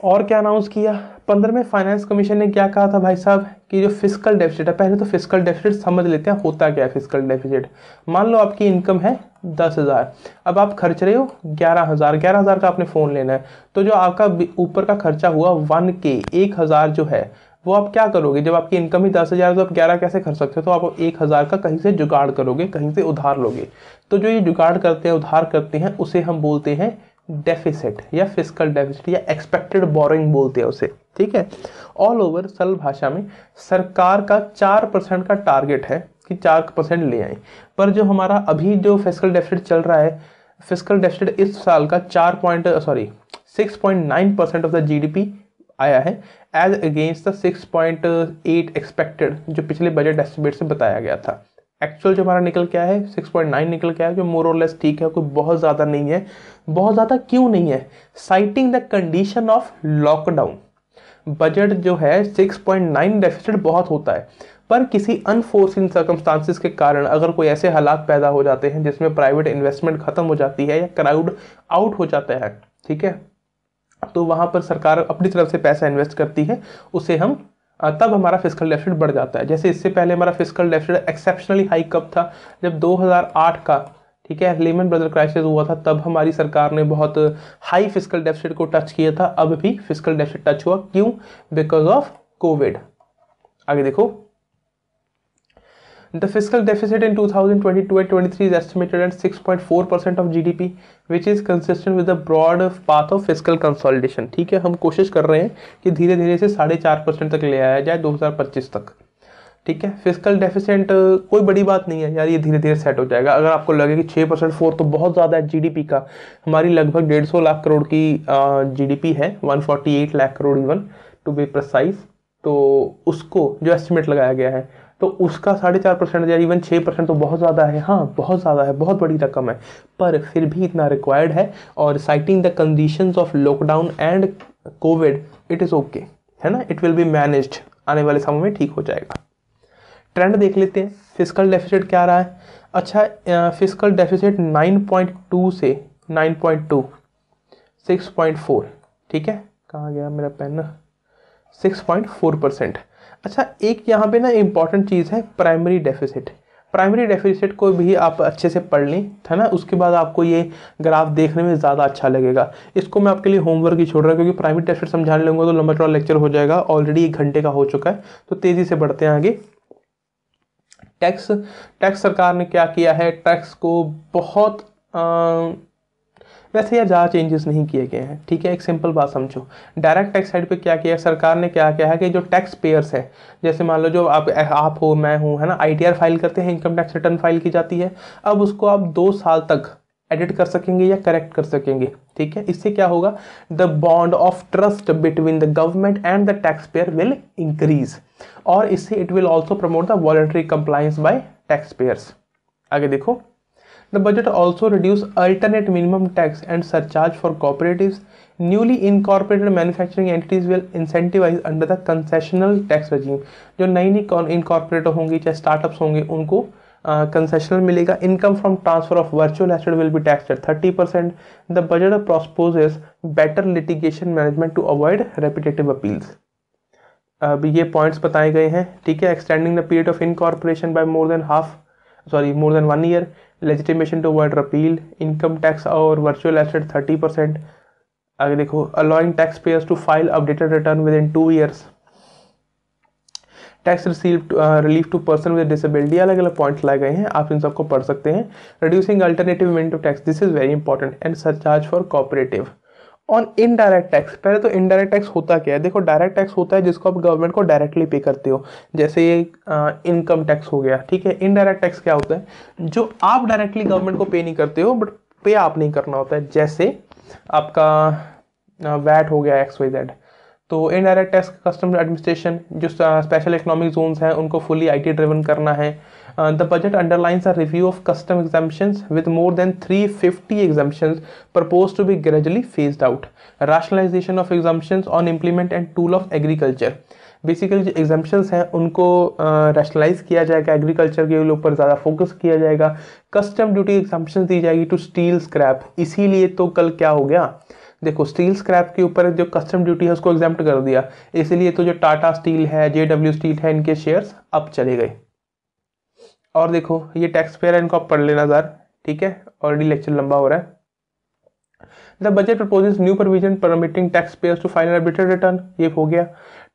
और क्या अनाउंस किया पंद्रह में फाइनेंस कमीशन ने क्या कहा था भाई साहब कि जो फिजिकल डेफिसिट है पहले तो फिजिकल डेफिसिट समझ लेते हैं होता क्या है फिजिकल डेफिसिट मान लो आपकी इनकम है दस हज़ार अब आप खर्च रहे हो ग्यारह हज़ार ग्यारह हज़ार का आपने फ़ोन लेना है तो जो आपका ऊपर का खर्चा हुआ वन के एक हज़ार जो है वो आप क्या करोगे जब आपकी इनकम ही दस हज़ार तो आप ग्यारह कैसे खर्च सकते हो तो आप एक हज़ार का कहीं से जुगाड़ करोगे कहीं से उधार लोगे तो जो ये जुगाड़ करते हैं उधार करते हैं उसे हम बोलते हैं डेफिसिट या फिजिकल डेफिसिट या एक्सपेक्टेड बोरिंग बोलते हैं उसे ठीक है ऑल ओवर सरल भाषा में सरकार का चार परसेंट का टारगेट है कि चार परसेंट ले आए पर जो हमारा अभी जो फिजिकल डेफिसिट चल रहा है फिजिकल डेफिसिट इस साल का चार point sorry six point nine percent of the GDP आया है as against the six point eight expected जो पिछले बजट एस्टिमेट से बताया गया था एक्चुअल जो हमारा निकल के आया है सिक्स पॉइंट नाइन निकल के आया जो मोर और लेस ठीक है कोई बहुत ज़्यादा नहीं है बहुत ज़्यादा क्यों नहीं है citing the condition of lockdown budget जो है 6.9 डेफिसिट बहुत होता है पर किसी अनफोर्सिन सर्कमस्टांसिस के कारण अगर कोई ऐसे हालात पैदा हो जाते हैं जिसमें प्राइवेट इन्वेस्टमेंट खत्म हो जाती है या क्राउड आउट हो जाता है ठीक है तो वहां पर सरकार अपनी तरफ से पैसा इन्वेस्ट करती है उसे हम तब हमारा फिजिकल डेफिसिट बढ़ जाता है जैसे इससे पहले हमारा फिजिकल डेफिसिट एक्सेप्शनली हाई कब था जब 2008 का ठीक है लेमन ब्रदर क्राइसिस हुआ था तब हमारी सरकार ने बहुत हाई फिजिकल डेफिसिट को टच किया था अब भी फिजिकल डेफिसिट टच हुआ क्यों बिकॉज ऑफ कोविड आगे देखो The fiscal deficit in 2022-23 is estimated at 6.4% of GDP, which is consistent with the broad path of fiscal consolidation. ठीक है हम कोशिश कर रहे हैं कि धीरे धीरे से साढ़े चार परसेंट तक ले आया जाए 2025 तक ठीक है फिजिकल डेफिसेंट कोई बड़ी बात नहीं है यार ये धीरे धीरे सेट हो जाएगा अगर आपको लगे कि छः परसेंट फोर तो बहुत ज़्यादा है पी का हमारी लगभग डेढ़ सौ लाख करोड़ की पी है one forty eight lakh crore even to be precise तो उसको जो एस्टिमेट लगाया गया है तो उसका साढ़े चार परसेंट या इवन छः परसेंट तो बहुत ज़्यादा है हाँ बहुत ज़्यादा है बहुत बड़ी रकम है पर फिर भी इतना रिक्वायर्ड है और citing the condition of lockdown and covid it is okay है ना इट विल बी मैनेज आने वाले समय में ठीक हो जाएगा ट्रेंड देख लेते हैं फिजिकल डेफिसिट क्या रहा है अच्छा फिजिकल डेफिसिट 9.2 से 9.2 6.4 ठीक है कहाँ गया मेरा पेन 6.4 परसेंट अच्छा एक यहाँ पे ना इम्पॉर्टेंट चीज़ है प्राइमरी डेफिसिट प्राइमरी डेफिसिट को भी आप अच्छे से पढ़ लें है ना उसके बाद आपको ये ग्राफ देखने में ज़्यादा अच्छा लगेगा इसको मैं आपके लिए होमवर्क ही छोड़ रहा हूँ क्योंकि प्राइमरी डेफिसिट समझाने लूँगा तो लंबा चौड़ा लेक्चर हो जाएगा ऑलरेडी एक घंटे का हो चुका है तो तेज़ी से बढ़ते हैं आगे टैक्स टैक्स सरकार ने क्या किया है टैक्स को बहुत आ, वैसे यार ज़्यादा चेंजेस नहीं किए गए हैं ठीक है एक सिंपल बात समझो डायरेक्ट टैक्स साइड पे क्या किया सरकार ने क्या किया है कि जो टैक्स पेयर्स है जैसे मान लो जो आप आप हो मैं हूँ है ना आई फाइल करते हैं इनकम टैक्स रिटर्न फाइल की जाती है अब उसको आप दो साल तक एडिट कर सकेंगे या करेक्ट कर सकेंगे ठीक है इससे क्या होगा the bond of trust between the government and the tax payer will increase और इससे it will also promote the voluntary compliance by tax payers आगे देखो The budget also reduced alternate minimum tax and surcharge for cooperatives. Newly incorporated manufacturing entities will incentivize under the concessional tax regime. जो नई नई इनकॉर्पोरेटर होंगी चाहे startups होंगे उनको concessional uh, मिलेगा income from transfer of virtual asset will be tax at thirty percent the budget proposes better litigation management to avoid repetitive appeals अब ये पॉइंट्स बताए गए हैं ठीक है extending the period of incorporation by more than half sorry more than one year legitimation to word appeal income tax और virtual asset thirty percent आगे देखो allowing tax payers to file updated return within two years tax receive relief to person with disability अलग अलग points लाए गए हैं आप इन सबको पढ़ सकते हैं reducing alternative event to tax this is very important and surcharge for cooperative on indirect tax पहले तो इनडायरेक्ट टैक्स होता क्या है देखो डायरेक्ट टैक्स होता है जिसको आप गवर्नमेंट को डायरेक्टली पे करते हो जैसे ये इनकम टैक्स हो गया ठीक है इनडायरेक्ट टैक्स क्या होता है जो आप डायरेक्टली गवर्नमेंट को पे नहीं करते हो बट पे आप नहीं करना होता है जैसे आपका वैट हो गया एक्स वाई जेड तो इनडायरेक्ट टैक्स कस्टम एडमिनिस्ट्रेशन जो स्पेशल इकोनॉमिक जोन्स हैं उनको फुली आईटी ड्रिवन करना है the budget underlines a review of custom exemptions with more than fifty exemptions propose to be gradually phased out rationalization of exemptions on implement and tool of agriculture basically जो exemptions हैं उनको rationalise uh, किया जाएगा agriculture के ऊपर ज़्यादा focus किया जाएगा कस्टम ड्यूटी एग्जामेशन दी जाएगी टू स्टील स्क्रैप इसीलिए तो कल क्या हो गया देखो स्टील स्क्रैप के ऊपर जो कस्टम ड्यूटी है उसको एग्जाम्प्ट कर दिया इसलिए तो जो टाटा स्टील है जे स्टील है इनके शेयर्स अब चले गए और देखो ये टैक्स पेयर है इनको आप पढ़ लेना सर ठीक है ऑलरेडी लेक्चर लंबा हो रहा है the budget proposes new provision permitting tax payer to final arbitrate return ये हो गया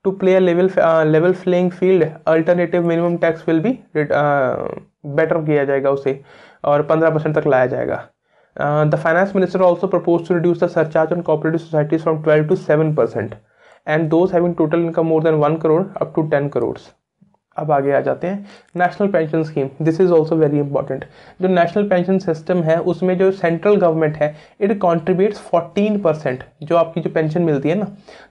to play level level playing field alternative minimum tax will भी बेटर किया जाएगा उसे और पंद्रह परसेंट तक लाया जाएगा the finance minister also propose to reduce the surcharge on cooperative societies from twelve to seven percent and those having total income more than one crore up to ten crore अब आगे आ जाते हैं national pension scheme this is also very important जो national pension system है उसमें जो central government है इट कॉन्ट्रीब्यूट्स 14 परसेंट जो आपकी जो पेंशन मिलती है ना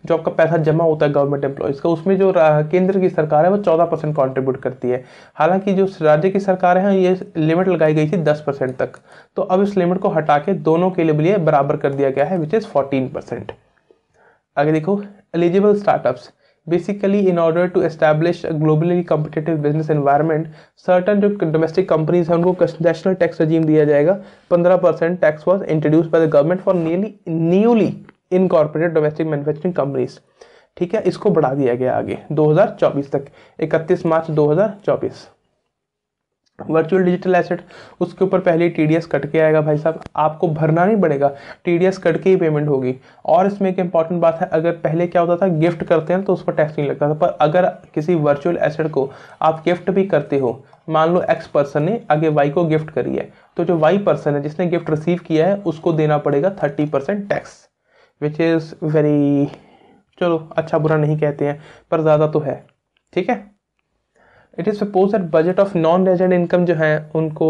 जो आपका पैसा जमा होता है गवर्नमेंट एम्प्लॉयज़ का उसमें जो केंद्र की सरकार है वो 14 परसेंट कॉन्ट्रीब्यूट करती है हालांकि जो राज्य की सरकार है ये लिमिट लगाई गई थी दस परसेंट तक तो अब इस लिमिट को हटा के दोनों के लिए बराबर कर दिया गया है विच इज़ फोर्टीन परसेंट आगे देखो eligible startups Basically, in order to establish a globally competitive business environment, certain जो domestic companies हैं उनको concessional tax regime दिया जाएगा 15% tax was introduced by the government for nearly newly incorporated domestic manufacturing companies. ठीक है इसको बढ़ा दिया गया आगे 2024 तक 31 मार्च 2024 वर्चुअल डिजिटल एसेट उसके ऊपर पहले ही टी कट के आएगा भाई साहब आपको भरना नहीं पड़ेगा टी कट के ही पेमेंट होगी और इसमें एक इंपॉर्टेंट बात है अगर पहले क्या होता था गिफ्ट करते हैं तो उस पर टैक्स नहीं लगता था पर अगर किसी वर्चुअल एसेट को आप गिफ्ट भी करते हो मान लो एक्स पर्सन ने आगे वाई को गिफ्ट करी है तो जो वाई पर्सन है जिसने गिफ्ट रिसीव किया है उसको देना पड़ेगा thirty percent tax which is very चलो अच्छा बुरा नहीं कहते हैं पर ज़्यादा तो है ठीक है it is suppose that budget of non resident income जो है उनको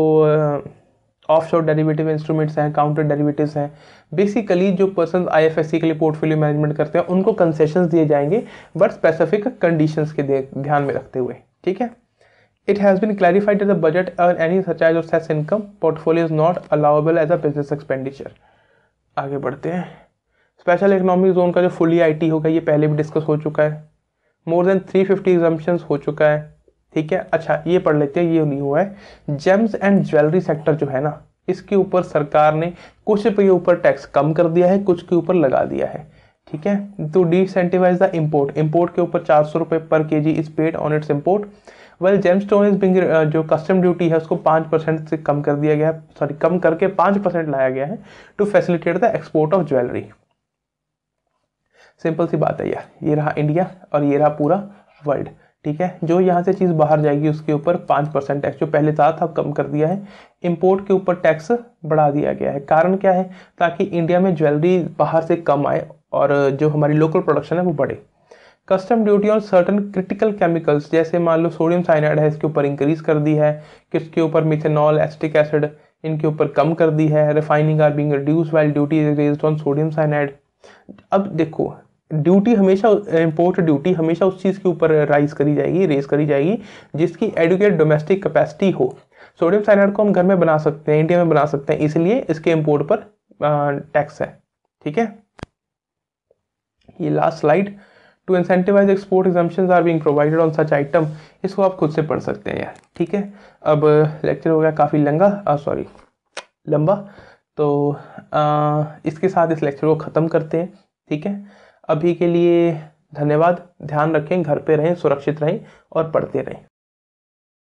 ऑफ शोर डेरीवेटिव इंस्ट्रूमेंट्स हैं काउंटर डेरीवेटिव हैं बेसिकली जो person I F S C के लिए पोर्टफोलियो मैनेजमेंट करते हैं उनको कंसेशन दिए जाएंगे बट स्पेसिफिक कंडीशन के ध्यान में रखते हुए ठीक है it has been clarified as a budget on any such as or cess income portfolio is not allowable as a business आगे बढ़ते हैं स्पेशल इकोनॉमिक जोन का जो फुली टी होगा ये पहले भी डिस्कस हो चुका है मोर देन थ्री फिफ्टी हो चुका है ठीक है अच्छा ये पढ़ लेते हैं ये नहीं हुआ है जेम्स एंड ज्वेलरी सेक्टर जो है ना इसके ऊपर सरकार ने कुछ के ऊपर टैक्स कम कर दिया है कुछ के ऊपर लगा दिया है ठीक है to disincentivize the import import के ऊपर चार सौ रुपये पर K G is paid on its import well gem stone is being जो कस्टम ड्यूटी है उसको पाँच परसेंट से कम कर दिया गया है सॉरी कम करके पाँच परसेंट लाया गया है to facilitate the export of jewellery simple सी बात है यार ये रहा इंडिया और ये रहा पूरा वर्ल्ड ठीक है जो यहाँ से चीज़ बाहर जाएगी उसके ऊपर पाँच परसेंट टैक्स जो पहले था था कम कर दिया है इंपोर्ट के ऊपर टैक्स बढ़ा दिया गया है कारण क्या है ताकि इंडिया में ज्वेलरी बाहर से कम आए और जो हमारी लोकल प्रोडक्शन है वो बढ़े custom duty on certain critical chemicals जैसे मान लो सोडियम साइनाइड है इसके ऊपर इंक्रीज कर दी है किसके ऊपर मिथेनॉल एस्टिक एसिड इनके ऊपर कम कर दी है refining are being reduce while duty raise on sodium cyanide अब देखो ड्यूटी हमेशा इम्पोर्ट ड्यूटी हमेशा उस चीज़ के ऊपर राइज करी जाएगी रेज करी जाएगी जिसकी एडुकेट डोमेस्टिक कैपेसिटी हो सोडियम साइनाइड को हम घर में बना सकते हैं इंडिया में बना सकते हैं इसलिए इसके इम्पोर्ट पर टैक्स है ठीक है ये last slide to incentivize export exemption are being provided on such item इसको आप खुद से पढ़ सकते हैं यार ठीक है अब लेक्चर हो गया काफ़ी लंगा सॉरी लंबा तो आ, इसके साथ इस लेक्चर को ख़त्म करते हैं ठीक है अभी के लिए धन्यवाद ध्यान रखें घर पे रहें सुरक्षित रहें और पढ़ते रहें